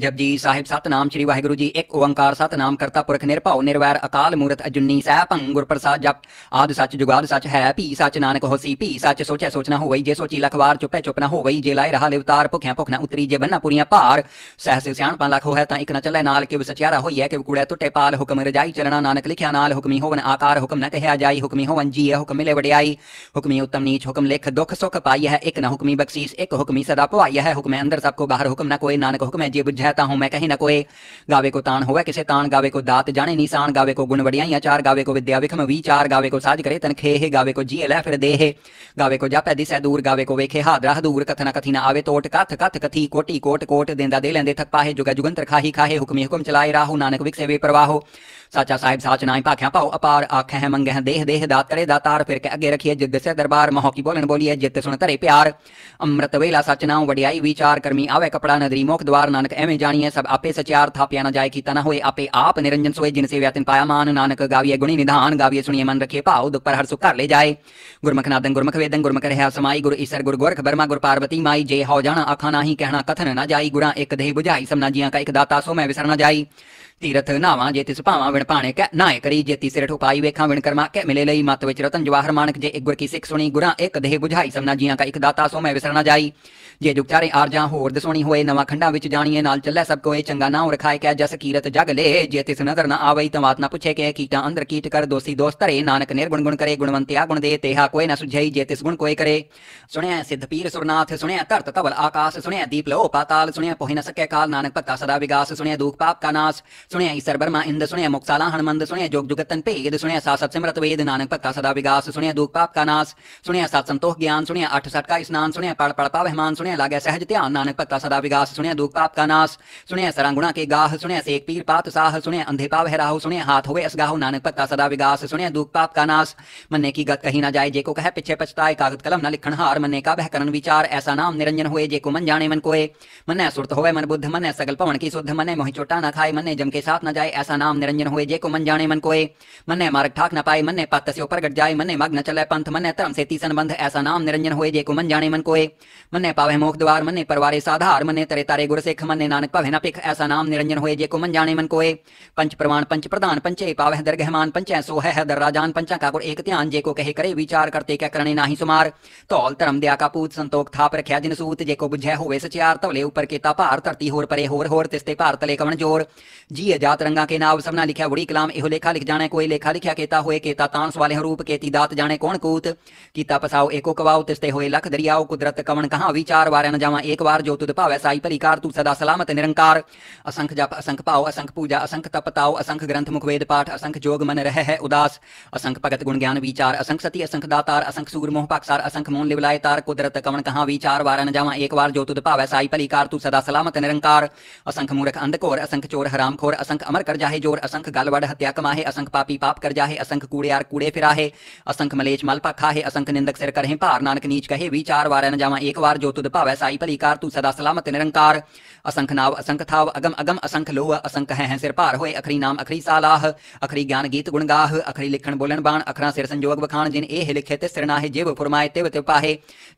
जब जपजी साहिब नाम श्री वाहिगुरु जी एक ओंकार नाम करता पुरख निरभाओ निरवैर अकाल मूरत अजुनी सहपंग गुरप्रसाद जप आदि सच जुगाद सच है भी सच नानक होसी भी सच सोचे सोचना हो गई जे सोची लखबार चुप है चुपना हो गई जे लाए रहा लिवतार भुखिया भुखना उतरी जे बन्ना पूरी भार सह सियाणप लख हो है तो एक न चले नाल किव सचियारा होई है किव कूड़े तुटे पाल हुक्म रजाई चलना नानक लिखिया नाल हुक्मी होवन आकार हुक्म न कह जाई हुक्मी होवन जी है हुक्म मिले वड्याई हुक्मी उत्तम नीच हुक्म लिख दुख सुख पाई है एक न हुक्मी बख्शीस एक हुक्मी सदा पवाई है हुक्म अंदर सबको बाहर हुक्म न कोई नानक हुक्म है जे बुझे कहता हूं मैं कहीं न कोई गावे को तान होवे किसे तान गावे को दात जाने निशान गावे को गुण बढ़िया या चार गावे को विद्या विखम विचार गावे को साज करे तनखे हे गावे को जी लै फिर देहे गावे को जापै दिसै दूर गावे को वेखे हाद हादरा दूर कथना कथी ना आवे तोट कथ कथ कथी कोटी कोट कोट देंदा दे लेंदे थक पाहे जुगा जुगंतर खाही खाहे हुक्मी हुक्म चलाए राहु नानक विकसे वे प्रवाहो साचा साहिब साच नाई पाख्या पाओ अपार आख है मंगे देह देह दात करे दातार फिर के अगे रखिए जिद से दरबार महो की बोलन बोलिए जित सुन तरे प्यार अमृत वेला सच नाव वडियाई विचार करमी आवे कपड़ा नदरी मोख द्वार नानक एवं जानिए सब आपे सचार था प्या न जाए की तना होए आपे आप निरंजन सोए जिनसे व्यतन पाया मान नानक गाविये गुणी निधान गाविये सुनिए मन रखिए पाओ दुख पर हर सुख कर ले जाए गुरमुख नादन गुरमुख वेदन गुरमुख रहा समाई गुरु ईश्वर गुरु गोरख बर्मा गुरु पार्वती माई जय हो जाना आखा ना ही कहना कथन ना जाई गुरा एक देह बुझाई समना जिया का एक दाता सो मैं विसर ना जाई तीरथ नावा जे तिस पावा विण पाणे कै नाय करी जेती सिर ठुपाई वेखा विण करमा कै मिले लई मत विच रतन जवाहर मानक जे एक गुर की सिख सुनी गुरा एक देह बुझाई समना जिया का एक दाता सो मैं विसरना जाई जे जुगचारे आर जा होर दसोनी होए नवा खंडा विच जानिए नाल चलै सब कोए चंगा नाव रखाए कै जस कीरत जग ले जे तिस नजर ना आवई तवात ना पूछे कै कीटा अंदर कीट कर दोसी दोस्त रे नानक निर्गुण गुण गुण करे गुणवंतिया गुण दे तेहा कोए न सुझई जे तिस गुण कोए करे सुनया सिद्ध पीर सुरनाथ सुनया धरत तवल आकाश सुनया दीप लो पाताल सुनया पोहि न सके काल नानक पत्ता सदा विगास सुनया दुख पाप का नाश सुनय ईसर बर्मा इंद सुनय मुक्साला हनुमंद सुनय जोग जुगतन पेद सुनय सत सिमरत वेद नानक पत्ता सदा विगास सुनय दुख पाप का नाश सुनय सात संतोष ज्ञान सुनय अठ सट का स्नान सुनय पड़ पड़ पाव हमान सुनय लागे सहज ध्यान नानक पत्ता सदा विगास सुनय दुख पाप का नाश सुनय सरंगुणा के गाह सुनय सेक पीर पात साह सुनय अंधे पाव है राहु सुनय हाथ हुए अस गाहु नानक पत्ता सदा विगास सुनय दुख पाप का नाश मन्ने की गत कहीं ना जाए जे को कह पिछे पछताए कागज कलम न लिखन हार मन्ने का बह करण विचार ऐसा नाम निरंजन हुए जे को मन जाने मन कोए मन सुरत होवे मन बुद्ध मन सगल पवन की शुद्ध मन मोहि चोटा न खाए मन जम के के साथ न जाए ऐसा नाम निरंजन हुए जे को मन जाने मन कोए मन ने मार्ग ठाक न पाए मन ने पात से ऊपर गट जाए मन ने मार्ग न चले पंथ मन ने धर्म से तीसन बंध ऐसा नाम निरंजन हुए जे को मन जाने मन कोए मन ने पावे मोख द्वार मन ने परवारे साधार मन ने तरे तारे गुर सिख मन ने नानक पावे न पिख ऐसा नाम निरंजन हुए जे को मन जाने मन कोए पंच प्रमाण पंच प्रधान पंचे पावे दरगहमान पंचे सो है दर्राजान पंचा का गुर एक ध्यान जे को कहे करे विचार करते क्या करने नाही ही सुमार तौल धर्म दया का पूत संतोख थाप रख्या जिन सूत जे को बुझे हुए सचियार तवले ऊपर के तापार धरती होर परे होर होर तिस्ते पार तले कवन जोर जी की जात रंगा के नाव सबना लिखा बड़ी कलाम इहो लेखा लिख जाने कोई लेखा लिखा केता हुए केता तांस वाले हरूप केती दात जाने कौन कूत किता पसाओ एको कवाओ तिस्ते हुए लख दरियाओ कुदरत कवन कहाँ विचार वारे न जावा एक बार जो तुद पावे साई परिकार तू सदा सलामत निरंकार असंख जप असंख पाओ असंख पूजा असंख तप ताओ असंख ग्रंथ मुख वेद पाठ असंख जोग मन रह है उदास असंख भगत गुण ज्ञान विचार असंख सती असंख दातार असंख सूर मोह पाक्षार असंख मोन लिवलाय तार कुदरत कवन कहाँ विचार वारा न जावा एक बार जो तुद पावे साई परिकार तू सदा सलामत निरंकार असंख मूर्ख अंधकोर असंख चोर हराम खोर और असंख अमर कर जाहे जोर असंख गालवाड़ हत्या कमाहे असंख पापी पाप कर जाहे असंख कूड़े यार कूड़े फिराहे असंख मलेच मलपा खाहे असंख निंदक सिर करहे पार नानक नीच कहे वी चार वार न जावा एक वार जो तुद भावै साई भली कार तू सदा सलामत निरंकार असंख नाव असंख थाव अगम अगम असंख लोह असंख है सिर पार होए अखरी नाम अखरी सालाह अखरी ज्ञान गीत गुणगाह अखरी लिखण बोलन बाण अखरा सिर संजोग बखान जिन ए लिखे ते सिर नाहे जेव फुरमाए तिव तिव पाहे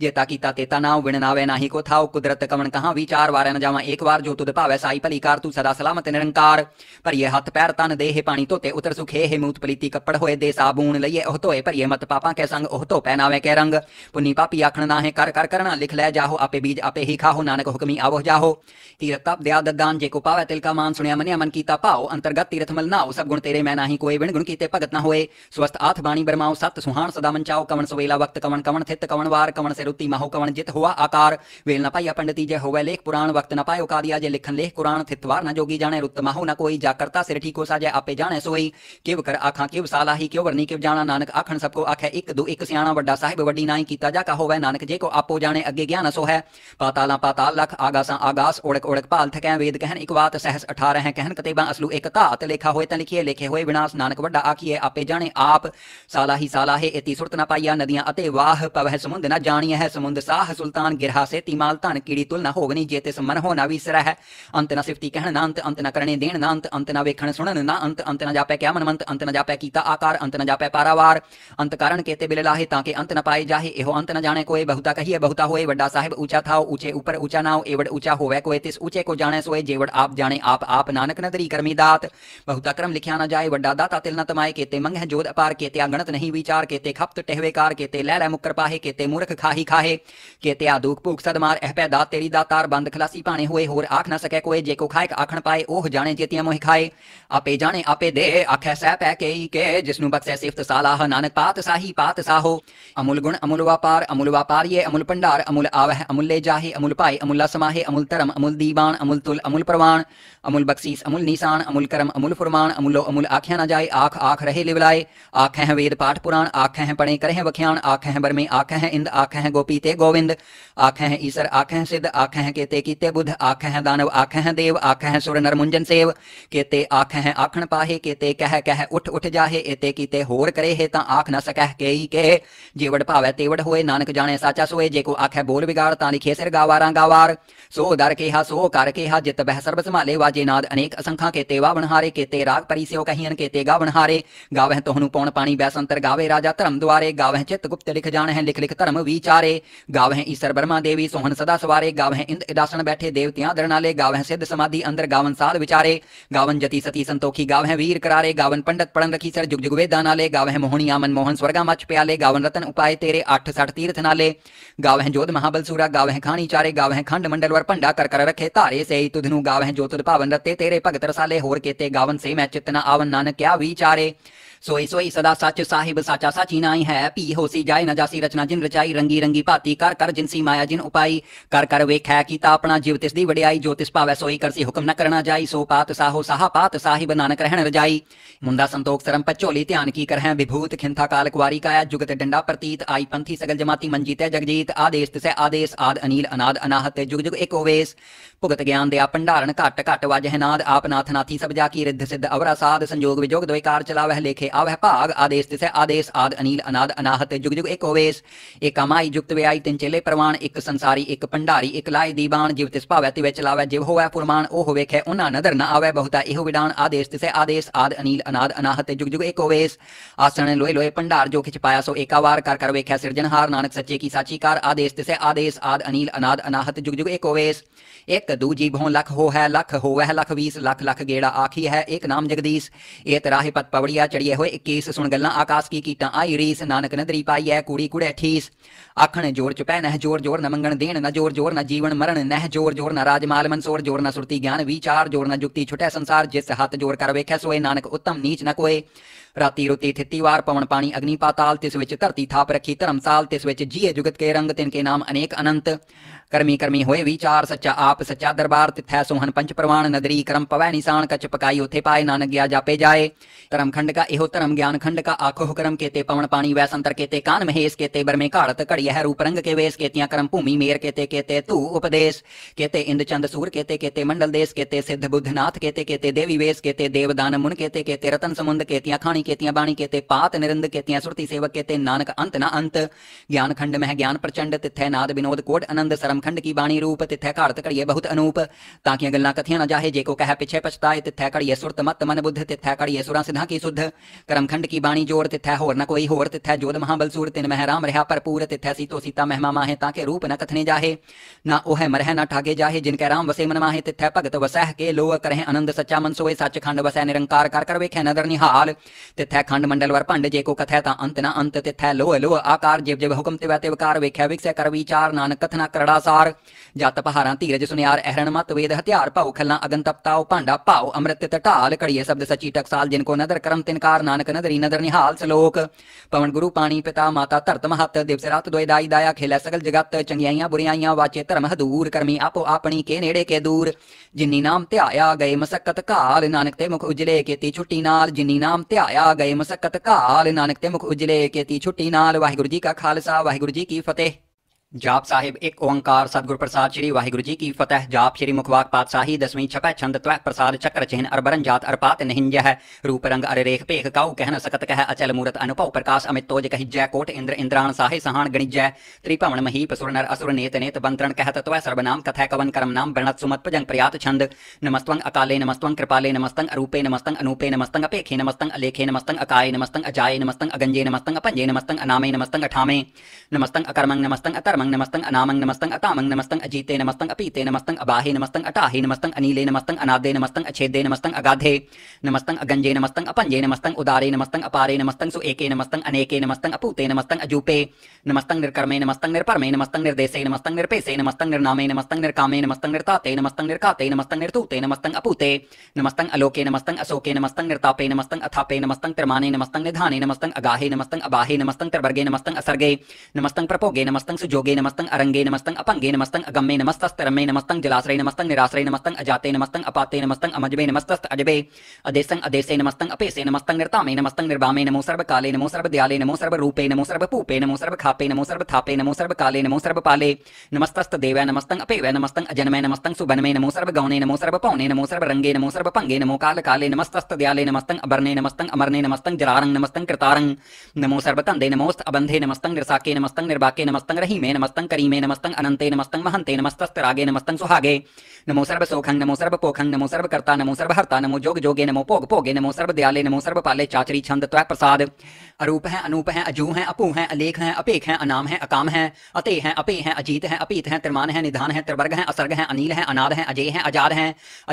जेता कीता तेता नाव विण नावे नाही को थाव कुदरत कवन कहा विचार वार न जावा एक वार जो तुद पावे साई भली कार तू सदा सलामत निरंकार ਬਾਹਰ ਭਰੀਏ ਹੱਥ ਪੈਰ ਤਨ ਦੇਹ ਪਾਣੀ ਧੋਤੇ ਉਤਰ ਸੁਖੇ ਹੈ ਮੂਤ ਪਲੀਤੀ ਕੱਪੜ ਹੋਏ ਦੇ ਸਾਬੂਨ ਲਈਏ ਉਹ ਧੋਏ ਭਰੀਏ ਮਤ ਪਾਪਾਂ ਕੈ ਸੰਗ ਉਹ ਧੋ ਪਹਿਨਾਵੇ ਕੈ ਰੰਗ ਪੁੰਨੀ ਪਾਪੀ ਆਖਣ ਨਾ ਹੈ ਕਰ ਕਰ ਕਰਨਾ ਲਿਖ ਲੈ ਜਾਹੋ ਆਪੇ ਬੀਜ ਆਪੇ ਹੀ ਖਾਹੋ ਨਾਨਕ ਹੁਕਮੀ ਆਵੋ ਜਾਹੋ ਤੀਰਥ ਤਪ ਦਿਆ ਦਦਾਨ ਜੇ ਕੋ ਪਾਵੇ ਤਿਲ ਕਾ ਮਾਨ ਸੁਣਿਆ ਮਨਿਆ ਮਨ ਕੀਤਾ ਪਾਓ ਅੰਤਰਗਤ ਤੀਰਥ ਮਲ ਨਾਓ ਸਭ ਗੁਣ ਤੇਰੇ ਮੈਂ ਨਾਹੀ ਕੋਈ ਬਿਨ ਗੁਣ ਕੀਤੇ ਭਗਤ ਨਾ ਹੋਏ ਸਵਸਤ ਆਥ ਬਾਣੀ ਬਰਮਾਓ ਸਤ ਸੁਹਾਣ ਸਦਾ ਮਨਚਾਓ ਕਵਣ ਸਵੇਲਾ ਵਕਤ ਕਵਣ ਕਵਣ ਥਿਤ ਕਵਣ ਵਾਰ ਕਵਣ ਸੇ ਰੁਤੀ ਮਾਹੋ ਕਵਣ ਜਿਤ ਹੋਆ ਆਕਾਰ ਵੇਲ ਨਾ ਪਾਇਆ ਪੰਡਤੀ ਜੇ ਹੋਵੇ ਲੇਖ ਪੁਰਾਣ ਵਕਤ ਨਾ ਪਾਇਓ ਕਾਦੀਆ ਜੇ ਲਿਖਨ ਲੇਖ ਕੁਰਾਨ ਥਿਤਵਾਰ ਨਾ ਜੋਗੀ ਜਾਣੇ ਰੁਤ ਮਾਹੋ ना कोई जा करता सिर ठीक हो सा जाए आपे जाने सोई किव कर आखा किव साला ही क्यों वरनी किव जाना नानक आखन सबको आखे एक दो एक सियाणा वड्डा साहिब वड्डी नाई कीता जा का होवे नानक जे को आपो जाने अगे ज्ञान सो है पाताला पाताल लख आगासा आगास ओड़क ओड़क पाल थकै वेद कहन एक बात सहस अठारह कहन कते बा असलू एक तात लेखा होए त लिखिए लेखे होए विनाश नानक वड्डा आखिए आपे जाने आप साला ही साला है इति सुरत न पाइया नदियां अते वाह पवह समुंद न जानिए है समुंद साह सुल्तान गिरहा से तिमाल धन कीड़ी तुल न होगनी जेते समन हो ना विसरह अंत न सिफती कहन अंत अंत न करने देन न अंत अंत ना वेखण सुन ना अंत अंत न जापै क्या मनमंत अंत न जापै कीता आकार अंत न जापै पारावार अंत कारण केते बिल लाहे ताके अंत न पाए जाहे एहो अंत न जाने कोए बहुता कहिए बहुता होए वड्डा साहिब ऊंचा थाओ ऊंचे ऊपर ऊंचा नाओ एवड़ ऊंचा होवे कोए तिस ऊंचे को जाने सोए जेवड़ आप जाने आप आप नानक नदरी करमी दात बहुता क्रम लिखिया न जाए वड्डा दाता तिल न तमाए केते मंग है जोद अपार केते अगणत नहीं विचार केते खपत टहवे कार केते लै लै मुकर पाहे केते मूर्ख खाही खाहे केते आ दुख भूख सदमार एह पै दात तेरी दातार बंद खलासी पाने होए होर आख न सके कोए जे को खाए आखण पाए ओह जाने जे ਕੀਤੀਆਂ ਮੋਹਿ ਖਾਏ ਆਪੇ ਜਾਣੇ ਆਪੇ ਦੇ ਆਖੈ ਸਹਿ ਪੈ ਕੇਈ ਕੇ ਜਿਸਨੂੰ ਬਖਸ਼ੈ ਸਿਫਤ ਸਾਲਾਹ ਨਾਨਕ ਪਾਤ ਸਾਹੀ ਪਾਤ ਸਾਹੋ ਅਮੁਲ ਗੁਣ ਅਮੁਲ ਵਪਾਰ ਅਮੁਲ ਵਪਾਰੀਏ ਅਮੁਲ ਭੰਡਾਰ ਅਮੁਲ ਆਵਹਿ ਅਮੁਲੇ ਜਾਹੇ ਅਮੁਲ ਭਾਈ ਅਮੁਲਾ ਸਮਾਹੇ ਅਮੁਲ ਧਰਮ ਅਮੁਲ ਦੀਵਾਨ ਅਮੁਲ ਤੁਲ ਅਮੁਲ ਪ੍ਰਵਾਨ ਅਮੁਲ ਬਖਸ਼ੀਸ ਅਮੁਲ ਨਿਸ਼ਾਨ ਅਮੁਲ ਕਰਮ ਅਮੁਲ ਫਰਮਾਨ ਅਮੁਲੋ ਅਮੁਲ ਆਖਿਆ ਨਾ ਜਾਏ ਆਖ ਆਖ ਰਹੇ ਲਿਵਲਾਏ ਆਖੈ ਹੈ ਵੇਦ ਪਾਠ ਪੁਰਾਣ ਆਖੈ ਹੈ ਪੜੇ ਕਰੇ ਹੈ ਵਖਿਆਣ ਆਖੈ ਹੈ ਬਰਮੇ ਆਖੈ ਹੈ ਇੰਦ ਆਖੈ ਹੈ ਗੋਪੀ ਤੇ ਗੋਵਿੰਦ ਆਖੈ ਹੈ ਈਸ਼ਰ ਆਖੈ ਹੈ ਸਿੱਧ ਆਖੈ ਹੈ ਕੇਤੇ ਕੀਤੇ ਬੁੱਧ ਆਖੈ ਹੈ ਦਾਨਵ ਆਖੈ ਹੈ ਦੇਵ ਆਖੈ ਹੈ ਸੁਰ ਨਰਮੁੰਜਨ ਸੇਵ केते आख है आखण पाहे केते कह कह उठ उठ जाहे एते किते होर करे हे ता आख न सकह के ही के जेवड़ भावे तेवड़ होए नानक जाने साचा सोए जे को आख है बोल बिगाड़ ता लिखे सिर गावार गावार सो दर के हा सो कर के हा जित बह सर्ब संभाले वाजे नाद अनेक असंखा केते वा बनहारे केते राग परी सो कहियन केते गा बनहारे गावह तोहनु पौन पानी बैसंतर गावे राजा धर्म द्वारे गावे चित गुप्त लिख जाने लिख लिख धर्म विचारे गावे ईश्वर ब्रह्मा देवी सोहन सदा सवारे गावे इंद इदासन बैठे देवत्या दरनाले गावे सिद्ध समाधि अंदर गावन साध विचारे गावन जति सती संतोखी गाव है वीर करारे गावन पंडित पढ़न रखी सर जुग जुगवे दानाले गाव है आमन मोहन स्वर्गा मच प्याले गावन रतन उपाय तेरे आठ साठ तीर्थ नाले गाव है जोध महाबलसूरा गाव है खानी चारे गाव है खंड मंडल वर पंडा कर कर रखे तारे से तुधनु गाव है जोतुद पावन रते तेरे भगत रसाले होर केते गावन से मैं चितना आवन नानक क्या विचारे सोई सोई सदा सच साहिब साचा साची नाई है पी होसी जाए न जासी रचना जिन रचाई रंगी रंगी भाती कर कर जिनसी माया जिन उपाई कर कर वेख है कीता अपना जीव तिस दी वडियाई ज्योतिष पावे सोई करसी हुक्म न करना जाई सो पात साहो साहा पात साहिब नानक रहन रजाई मुंडा संतोख सरम पचोली ध्यान की कर है विभूत खिंथा काल कुवारी काया जुगत डंडा प्रतीत आई पंथी सगल जमाती मंजीत जगजीत आदेश तिसे आदेश आद अनिल अनाद अनाहत जुग जुग एक ओवेश भुगत ज्ञान दया भंडारण घट घट वाजहनाद है नाद आप नाथ नाथी सब जाकी रिद्ध सिद्ध अवरा साध संजोग विजोग द्वैकार वह लेखे अव है भाग आदेश तिथे आदेश आदि अनिल अनाद अनाहत जुग जुग एक एक अमाई तिन चेले प्रवान एक संसारी एक भंडारी एक लाए दीवान जीव तिस जिव ओ नदर न बहुता एहो विडान आदेश आदेश अनिल अनाद अनाहत जुग जुग एक आसन भंडार जो खिच पाया सो कर कर वेख्या नानक सच्चे की साची कार आदेश तिथे आदेश आदि अनिल अनाद अनाहत जुग जुग एक होवेस एक दूजी भों लख हो है लख हो वह लख वीस लख लख गेड़ा आखी है एक नाम जगदीश ए तराहि पत पवड़िया चढ़िए ਹੋਏ 21 ਸੁਣ ਗੱਲਾਂ ਆਕਾਸ਼ ਕੀ ਕੀਤਾ ਆਈ ਰੀਸ ਨਾਨਕ ਨਦਰੀ ਪਾਈ ਐ ਕੁੜੀ ਕੁੜੇ ਠੀਸ ਆਖਣ ਜੋਰ ਚ ਪੈ ਨਹਿ ਜੋਰ ਜੋਰ ਨ ਮੰਗਣ ਦੇਣ ਨ ਜੋਰ ਜੋਰ ਨ ਜੀਵਨ ਮਰਨ ਨਹਿ ਜੋਰ ਜੋਰ ਨ ਰਾਜਮਾਲ ਮਨਸੋਰ ਜੋਰ ਨ ਸੁਰਤੀ ਗਿਆਨ ਵਿਚਾਰ ਜੋਰ ਨ ਜੁਗਤੀ ਛੁਟੈ ਸੰਸਾਰ ਜਿਸ ਹੱਥ ਜੋਰ ਕਰ ਵੇਖੈ ਸੋਏ ਨਾਨਕ ਉੱਤਮ ਨੀਚ ਨ ਕੋਏ ਰਾਤੀ ਰੁਤੀ ਥਿੱਤੀ ਵਾਰ ਪਵਨ ਪਾਣੀ ਅਗਨੀ ਪਾਤਾਲ ਤਿਸ ਵਿੱਚ ਧਰਤੀ ਥਾਪ ਰੱਖੀ ਧਰਮਸਾਲ ਤਿਸ ਵਿੱਚ ਜੀਏ ਜੁਗਤ ਕੇ ਰੰਗ ਤਿਨ ਕੇ ਨਾਮ ਅਨੇਕ ਅਨੰਤ कर्मी कर्मी होए विचार सच्चा आप सच्चा दरबार तिथै सोहन पंच प्रवान नदरी करम पवै निशान कच पकाई उथे पाए नानक गया जापे जाए धर्म खंड का एहो धर्म ज्ञान खंड का आखो करम केते पवन पानी वै संतर केते कान महेश केते बरमे घाड़त घड़ी है रूप रंग के वेश केतिया करम भूमि मेर केते केते तू उपदेश केते इंद चंद सूर केते केते मंडल देश केते सिद्ध बुद्ध नाथ केते केते देवी वेश केते देवदान मुन केते केते रतन समुंद केतिया खानी केतिया बाणी केते पात निरंद केतिया सुरती सेवक केते नानक अंत ना अंत ज्ञान खंड मह ज्ञान प्रचंड तिथै नाद विनोद कोट आनंद सरम खंड की बाणी रूप तिथे घर तिये बहुत अनूप ताकि गल् कथिया न जाहे जे को कह पिछे पछताए तिथे घड़िए सुरत मत मन बुद्ध तिथे घड़िए सुरा सिधा की सुध करमखंड की बाणी जोर तिथे होर न कोई होर तिथे जोध महाबल तिन मह राम रहा भरपूर तिथे सीतो सीता मेहमा माहे ताके रूप न कथने जाहे ना ओह मरह न ठागे जाहे जिनके राम वसे मन माहे तिथे भगत वसह के लोह करह आनंद सचा मन सोए सच खंड वसै निरंकार कर कर वेख नदर निहाल तिथे खंड मंडल वर भंड जे को कथे ता अंत न अंत तिथे लोह लोह आकार जिब जिब हुकम तिव तिवकार वेख्या विकसै कर विचार नानक कथना करड़ा सा ਅਨੁਸਾਰ ਜਤ ਪਹਾਰਾਂ ਧੀਰਜ ਸੁਨਿਆਰ ਅਹਿਰਣ ਮਤ ਵੇਦ ਹਥਿਆਰ ਭਾਉ ਖੱਲਾ ਅਗਨ ਤਪਤਾਉ ਭਾਂਡਾ ਭਾਉ ਅੰਮ੍ਰਿਤ ਤਟਾਲ ਘੜੀਏ ਸ਼ਬਦ ਸਚੀ ਟਕਸਾਲ ਜਿਨ ਕੋ ਨਦਰ ਕਰਮ ਤਿਨਕਾਰ ਨਾਨਕ ਨਦਰੀ ਨਦਰ ਨਿਹਾਲ ਸਲੋਕ ਪਵਨ ਗੁਰੂ ਪਾਣੀ ਪਿਤਾ ਮਾਤਾ ਧਰਤ ਮਹਤ ਦਿਵਸ ਰਾਤ ਦੁਇ ਦਾਈ ਦਾਇਆ ਖੇਲੇ ਸਗਲ ਜਗਤ ਚੰਗਿਆਈਆਂ ਬੁਰੀਆਈਆਂ ਵਾਚੇ ਧਰਮ ਹਦੂਰ ਕਰਮੀ ਆਪੋ ਆਪਣੀ ਕੇ ਨੇੜੇ ਕੇ ਦੂਰ ਜਿਨੀ ਨਾਮ ਧਿਆਇਆ ਗਏ ਮਸਕਤ ਕਾਲ ਨਾਨਕ ਤੇ ਮੁਖ ਉਜਲੇ ਕੀਤੀ ਛੁੱਟੀ ਨਾਲ ਜਿਨੀ ਨਾਮ ਧਿਆਇਆ ਗਏ ਮਸਕਤ ਕਾਲ ਨਾਨਕ ਤੇ ਮੁਖ ਉਜਲੇ ਕੀਤੀ ਛੁੱਟੀ ਨਾਲ ਵਾਹਿਗੁਰੂ ਜੀ ਕਾ ਖਾਲਸਾ ਵਾਹਿਗੁਰੂ ਜੀ ਕੀ ਫਤਿਹ जाप साहिब एक ओंकार सदगुरु प्रसाद श्री वाहिगुरु जी की फतेह जाप श्री मुखवाक पातशाही दसवीं छप छंद त्वह प्रसाद चक्र चिन्ह अरबरन जात अरपात निहिंज है रूप रंग अरे रेख पेख काउ कहन सकत कह अचल मूर्त अनुभव प्रकाश अमित तोज कहि जय कोट इंद्र इंद्राण साहे सहान गणिज जय त्रिपवन महीप सुर नर असुर नेत नेत बंत्रण कहत त्वह सर्वनाम कथय कवन करम नाम वर्णत सुमत भजन प्रयात छंद नमस्तंग अकाले नमस्तंग कृपाले नमस्तंग अरूपे नमस्तंग अनूपे नमस्तंग अपेखे नमस्तंग अलेखे नमस्तंग अकाय नमस्तंग अजाय नमस्तंग अगंजे नमस्तंग अपंजे नमस्तंग अनामे नमस्तंग अठामे नमस्तंग अकर्मंग नमस्तंग अतर्म अमंग नमस्तंग अनामंग नमस्तंग अतामंग नमस्तंग अजीते नमस्तंग अपीते नमस्तंग अबाहे नमस्तंग अटाहे नमस्तंग अनीले नमस्तंग अनादे नमस्तंग अछेदे नमस्तंग अगाधे नमस्तंग अगंजे नमस्तंग अपंजे नमस्तंग उदारे नमस्तंग अपारे नमस्तंग सुएके नमस्तंग अनेके नमस्तंग अपूते नमस्तंग अजूपे नमस्तंग निर्कर्मे नमस्तंग निर्परमे नमस्तंग निर्देशे नमस्तंग निर्पेशे नमस्तंग निर्नामे नमस्तंग निर्कामे नमस्तंग निर्ताते नमस्तंग निर्काते नमस्तंग निर्तूते नमस्तंग अपूते नमस्तंग अलोके नमस्तंग अशोके नमस्तंग निर्तापे नमस्तंग अथापे नमस्तंग तिरमाने नमस्तंग निधाने नमस्तंग अगाहे नमस्तंग अबाहे नमस्तंग तिरवर्गे नमस्तंग असर्गे नमस्तंग प्रपोगे नमस्तंग सुजोगे अङ्गे नमस्तं अरङ्गे नमस्तं अपङ्गे नमस्तं अगम्ये रमे नमस्तं जलाश्रय नमस्तं निराश्रय नमस्तं अजाते नमस्तं अपाते नमस्तं अमजबे नमस्तस्त अजबे अदेसं अदेसे नमस्तं अपेसे नमस्तं नृतामे नमस्तं निर्वामे नमो सर्व काले नमो सर्व दयाले नमो सर्व रूपे नमो सर्व पूपे नमो सर्व खापे नमो सर्व थापे नमो सर्व काले नमो सर्व पाले नमस्तस्त देव नमस्तं अपेव नमस्तं अजन्मय नमस्तं सुभनमे नमो सर्व सर्वगौणे नमो सर्व पौने नमो सर्व रंगे नमो सर्व पंगे नमो काल काले नमस्तस्त दयाले नमस्तं अभर्णे नमस्तं अमरणे नमस्तं जरारं नमस्तं कृतारंग नमो सर्वतन्दे नमोस्त अबंधे नमस्तं निरसाके नमस्तं निर्वाके नमस्तं रहीमे नमस्तं करीमे नमस्तं अनंते नमस्तं महंते नमस्तस्त रागे नमस्तं सुहागे नमो सर्व सोखंग नमो सर्व पोखंग नमो सर्व कर्ता नमो सर्व हर्ता नमो जोग जोगे नमो भोग भोगे नमो सर्व दयाले नमो सर्व पाले चाचरी छंद त्वय प्रसाद अरूप है अनूप है अजू है अपू है अलेख है अपेख है अनाम है अकाम है अते हैं अपे है अजीत है अपीत है त्रिमान है निधान है त्रिवर्ग है असर्ग है अनिल है अनाद है अजय है अजाद है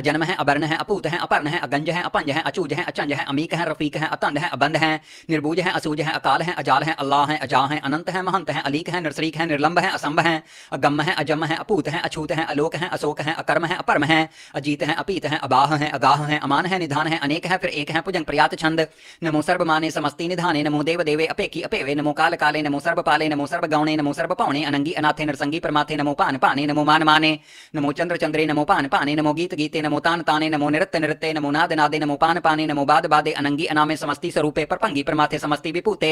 अजन्म है अबर्ण है अपूत है अपर्ण है अगंज है अपंज है अचूज है अचंज है अमीक है रफीक है अतंद है अबंध है निर्बूज है असूज है अकाल है अजाल है अल्लाह है अजा है अनंत है महंत है अलीक है नर्सरीक है निर्लंब संभव है असंभ है अगम है अजम है अपूत है अछूत है अलोक है अशोक है अकर्म है अपर्म है अजीत है अपीत है अबाह है अगाह है अमान है निधान है अनेक है फिर एक है पुजन प्रयात छंद नमो सर्व माने समस्ती निधाने नमो देव देवे अपेकी अपेवे नमो काल काले नमो सर्व पाले नमो सर्व गौणे नमो सर्व पौणे अनंगी अनाथे नरसंगी परमाथे नमो पान पाने नमो मान माने नमो चंद्र चंद्रे नमो पान पाने नमो गीत गीते नमो तान ताने नमो नृत्य नृत्य नमो नाद नादे नमो पान पाने नमो बाद बादे अनंगी अनामे समस्ती स्वरूपे परपंगी परमाथे समस्ती विपूते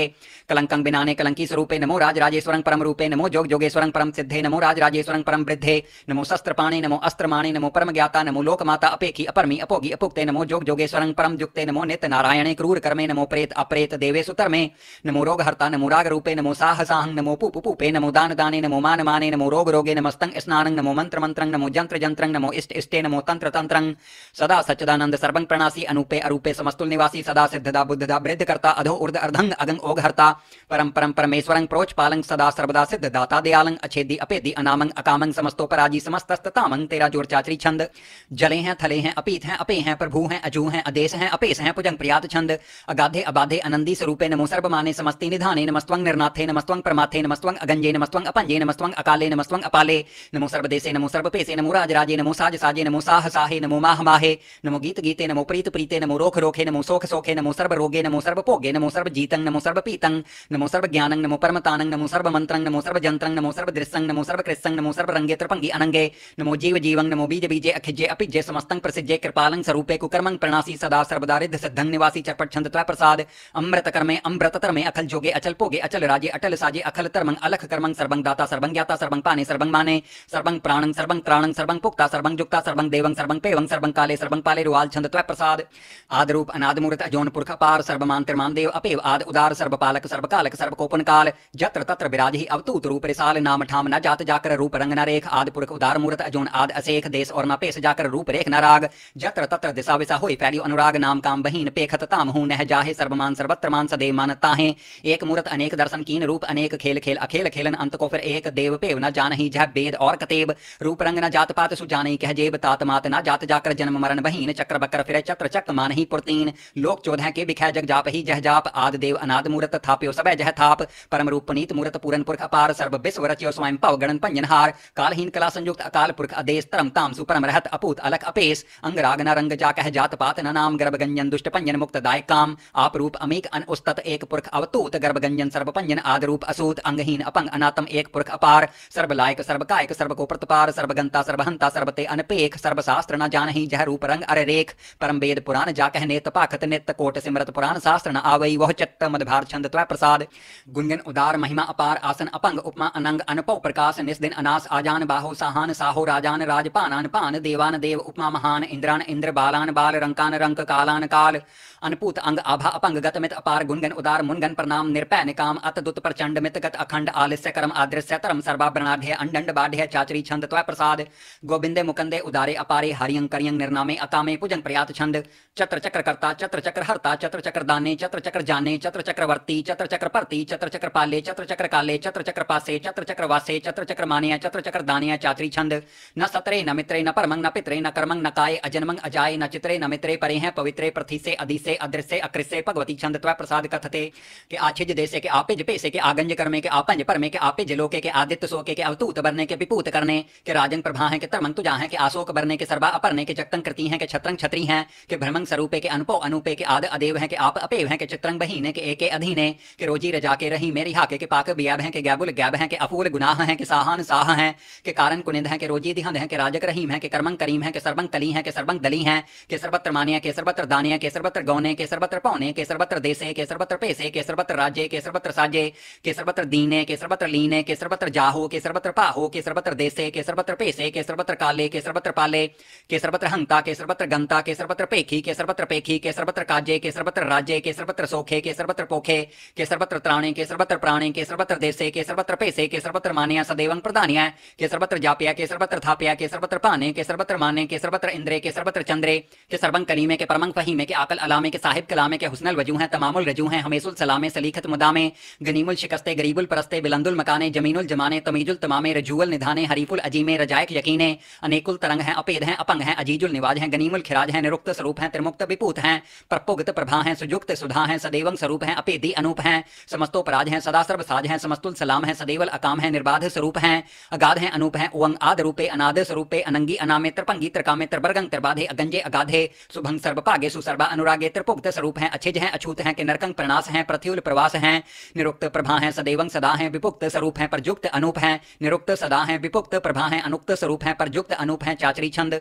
कलंकं बिनाने कलंकी स्वरूपे नमो राज राजेश्वरं परम रूपे नमो जोग जो योगेश्वर परम सिद्धे नमो राजेश्वर परम वृद्धे नमो शस्त्रपाणे नमो अस्त्रमाणे नमो परम ज्ञाता नमो लोकमाता अपेखी अपरमी अपोगी अपुक्ते नमो जोग जोगेश्वर परम युक्ते नमो नित नारायणे क्रूर कर्मे नमो प्रेत अप्रेत देवे सुतर में नमो रोग हर्ता नमो राग रूपे नमो साहसाह नमो पुप नमो दान दाने नमो मान माने नमो रोग रोगे नमस्तंग स्नान नमो मंत्र मंत्र नमो जंत्र जंत्रं नमो इष्ट इष्टे नमो तंत्र तंत्र सदा सच्चिदानंद सर्वंग प्रणासी अनुपे अरूपे समस्तुल निवासी सदा सिद्धदा बुद्धदा वृद्ध करता अधो उर्द अर्धंग अगंग ओघ हर्ता परम परम परमेश्वरं प्रोच पालंग सदा सर्वदा सिद्ध दाता तादेयालंग अछेदी अपेदी अनामंग अकामंग समस्तो पराजी समस्तस्तामंग तेरा जोर चाचरी छंद जले हैं थले हैं अपीत हैं अपे हैं प्रभु हैं अजू हैं अदेश हैं अपेश हैं पुजंग प्रयात छंद अगाधे अबाधे अनंदी स्वरूपे नमो सर्वमाने समस्ति निधाने नमस्वंग निर्नाथे नमस्वंग परमाथे नमस्वंग अगंजे नमस्वंग अपंजे नमस्वंग अकाले नमस्वंग अपाले नमो सर्वदेशे नमो सर्वपेशे नमो राजराजे नमो साज साजे नमो साह साहे नमो माह माहे नमो गीत गीते नमो प्रीत प्रीते नमो रोख रोखे नमो सोख सोखे नमो सर्व रोगे नमो सर्व पोगे नमो सर्व जीतंग नमो सर्व पीतंग नमो सर्व ज्ञानंग नमो परमतानंग नमो सर्व मंत्रंग नमो सर्व जंत्र सर्वत्रंग नमो सर्वदृशं नमो सर्वकृत्सं नमो सर्वरङ्गे त्रिपङ्गि अनंगे नमो जीव जीवंग नमो बीज बीजे अखिजे अपिजे समस्तंग प्रसिज्जे कृपालंग स्वरूपे कुकर्मं प्रणासी सदा सर्वदारिद्ध सिद्धंग निवासी चटपट छंद प्रसाद अमृत कर्मे अमृत तरमे अखल जोगे अचल पोगे अचल राजे अटल साजे अखल तरमंग अलख कर्मंग सर्वंग दाता सर्वंग ज्ञाता सर्वंग पाने सर्वंग माने सर्वंग प्राणंग सर्वंग त्राणंग सर्वंग पुक्ता सर्वंग जुक्ता सर्वंग देवंग सर्वंग पेवंग सर्वंग काले सर्वंग पाले रुआल छंद प्रसाद आद रूप अनाद मूर्त अजोन पुरख अपार सर्वमान त्रिमान देव अपेव आद उदार सर्व सर्व पालक कालक सर्व कोपन काल जत्र तत्र विराज ही अवतूत रूप साल नाम ठाम न जात जाकर रूप रंग न रेख आदि पुरख उदार मूर्त अजून आदि अशेख देश और न पेश जाकर रूप रेख न राग जत्र तत्र दिशा विशा हो फैलियो अनुराग नाम काम बहीन पेखत ताम हूं नह जाहे सर्वमान सर्वत्र मान सदे मानता है एक मूर्त अनेक दर्शन कीन रूप अनेक खेल खेल अखेल खेलन अंत को फिर एक देव पेव न जान ही जह वेद और कतेब रूप रंग न जात पात सु सुजान कह जेब तात मात न जात जाकर जन्म मरण बहीन चक्र बकर फिर चक्र चक मान ही पुरतीन लोक चौदह के बिखै जग जाप ही जह जाप आदि देव अनाद मूर्त थाप्यो सब जह थाप परम रूप पुनीत मूर्त पूरन पुरख अपार सर्व विस्वरचयो स्वयंपव गणन पंजनहार कालहीन कला संयुक्त अकाल पुरख अदेश तरम तामसु परम रहत अपूत अलक अपेश अंगराग नरंग जाकह जात पात ननाम गर्भगंजन दुष्ट पंजन मुक्त दाय काम आप रूप अमेक अन उस्तत एक पुरख अवतूत गर्भगंजन सर्व पंजन आद रूप असूत अंगहीन अपंग अनातम एक पुरख अपार सर्व लायक सर्व कायक सर्व को प्रतपार सर्वगंता सर्वहंता सर्वते अनपेख सर्वशास्त्र न जान जह रूप रंग अरे रेख परम वेद पुराण जाकह नेत पाखत नेत कोट सिमरत पुराण शास्त्र न आवई वह चत्त मदभार छंद प्रसाद गुंजन उदार महिमा अपार आसन अपंग उपमा अनंग अनपौ प्रकाश निस्दिन अनास आजान बाहो साहान साहो राजान राजपान अनपान देवान देव उपमा महान इंद्रान इंद्र बालान बाल रंकान रंक कालान काल अनपूत अंग आभा अपंग गत मित अपार गुणगन उदार मुनगन प्रणाम निर्पय निकाम अत दुत प्रचंड मित गत अखंड आलस्य करम आदृश्य तरम सर्वा प्रणाढ़ अंडंड बाढ़ चाचरी छंद त्वय प्रसाद गोविंदे मुकंदे उदारे अपारे हरियं करियं निर्नामे अकामे पूजन प्रयात छंद चत्र चक्र करता चत्र चक्र हरता चत्र चक्र दाने चत्र चक्र जाने चत्र चक्रवर्ती चत्र चक्र परती चत्र चक्र पाले चत्र चक्र काले चत्र चक्र पासे चत्र चक्र वासे चत्र चक्र मान्य चत्र चक्र दान्य चात्री छंद न सत्रे न मित्रे न परमंग न पित्रे न कर्मंग न काय अजन्मंग अजाय न चित्रे न मित्रे परे हैं पवित्रे प्रथि से अधि से अद्र से भगवती छंद त्व प्रसाद कथते के आछिज देशे के आपिज पेशे के आगंज कर्मे के आपंज परमे के आपिज लोके के आदित्य सोके के अवतूत बरने के विपूत करने के राजंग प्रभा है के तरमंग तुजा है के आशोक बरने के सर्वा अपरने के चक्तंग कृति है के छत्रंग छत्री है के भ्रमंग स्वरूपे के अनुपो अनुपे के आद अदेव है के आप अपेव है के चित्रंग बहीने के एके अधीने के रोजी रजा के रही मेरी हाके के पाक बियाब हैं के गैबुल गैब है के के अफूल गुनाह हैं कि साहान साह हैं कि कारण कुनिंद हैं कि रोजी दिहंद हैं कि राजक रहीम हैं कि करमंग करीम हैं कि सरबंग तली हैं कि सरबंग दली हैं कि सरबत्र मानिया के सरबत्र दानिया के सरबत्र गौने के सरबत्र पौने के सरबत्र देसे के सरबत्र पेसे के सरबत्र राजे के सरबत्र साजे के सरबत्र दीने के सरबत्र लीने के सरबत्र जाहो के सरबत्र पाहो के सरबत्र देसे के सरबत्र पेसे के सरबत्र काले के सरबत्र पाले के सरबत्र हंता के सरबत्र गंता के सरबत्र पेखी के सरबत्र पेखी के सरबत्र काजे के सरबत्र राजे के सरबत्र सोखे के सरबत्र पोखे के सरबत्र त्राणे के सरबत्र प्राणे के सरबत्र देसे के सरबत्र पेसे के केसर पत्र मान्या सदैवं प्रधान्या केसर पत्र जाप्या केसर पत्र थाप्या केसर पत्र पाने केसर पत्र माने केसर पत्र इंद्रे केसर पत्र चंद्रे के सरबंग कलीमे के परमंग फहीमे के आकल अलामे के साहिब कलामे के हुसनल वजू हैं तमामुल रजू हैं हमेसुल सलामे सलीखत मुदामे गनीमुल शिकस्ते गरीबुल परस्ते बिलंदुल मकाने जमीनुल जमाने तमीजुल तमामे रजूल निधाने हरीफुल अजीमे रजायक यकीने अनेकुल तरंग हैं अपेद हैं अपंग हैं अजीजुल निवाज हैं गनीमुल खिराज हैं निरुक्त स्वरूप हैं त्रिमुक्त विपूत हैं प्रपुगत प्रभा हैं सुजुक्त सुधा हैं सदैवं स्वरूप हैं अपेदी अनूप हैं समस्तोपराज हैं सदा सर्व साज हैं समस्तुल सलाम हैं सदैव केवल अकाम है निर्बाध स्वरूप है अगाध है अनूप है उवंग आद रूपे अनाद स्वरूपे अनंगी अनामे त्रपंगी त्रकामे त्रबरगंग त्रबाधे अगंजे अगाधे सुभंग सर्वपागे सुसर्वा अनुरागे त्रिपुक्त स्वरूप है अछिज है अछूत है कि प्रणास है प्रत्युल प्रवास है निरुक्त प्रभा है सदैवंग सदा है विपुक्त स्वरूप है प्रयुक्त अनूप है निरुक्त सदा है विपुक्त प्रभा है अनुक्त स्वरूप है प्रयुक्त अनूप है चाचरी छंद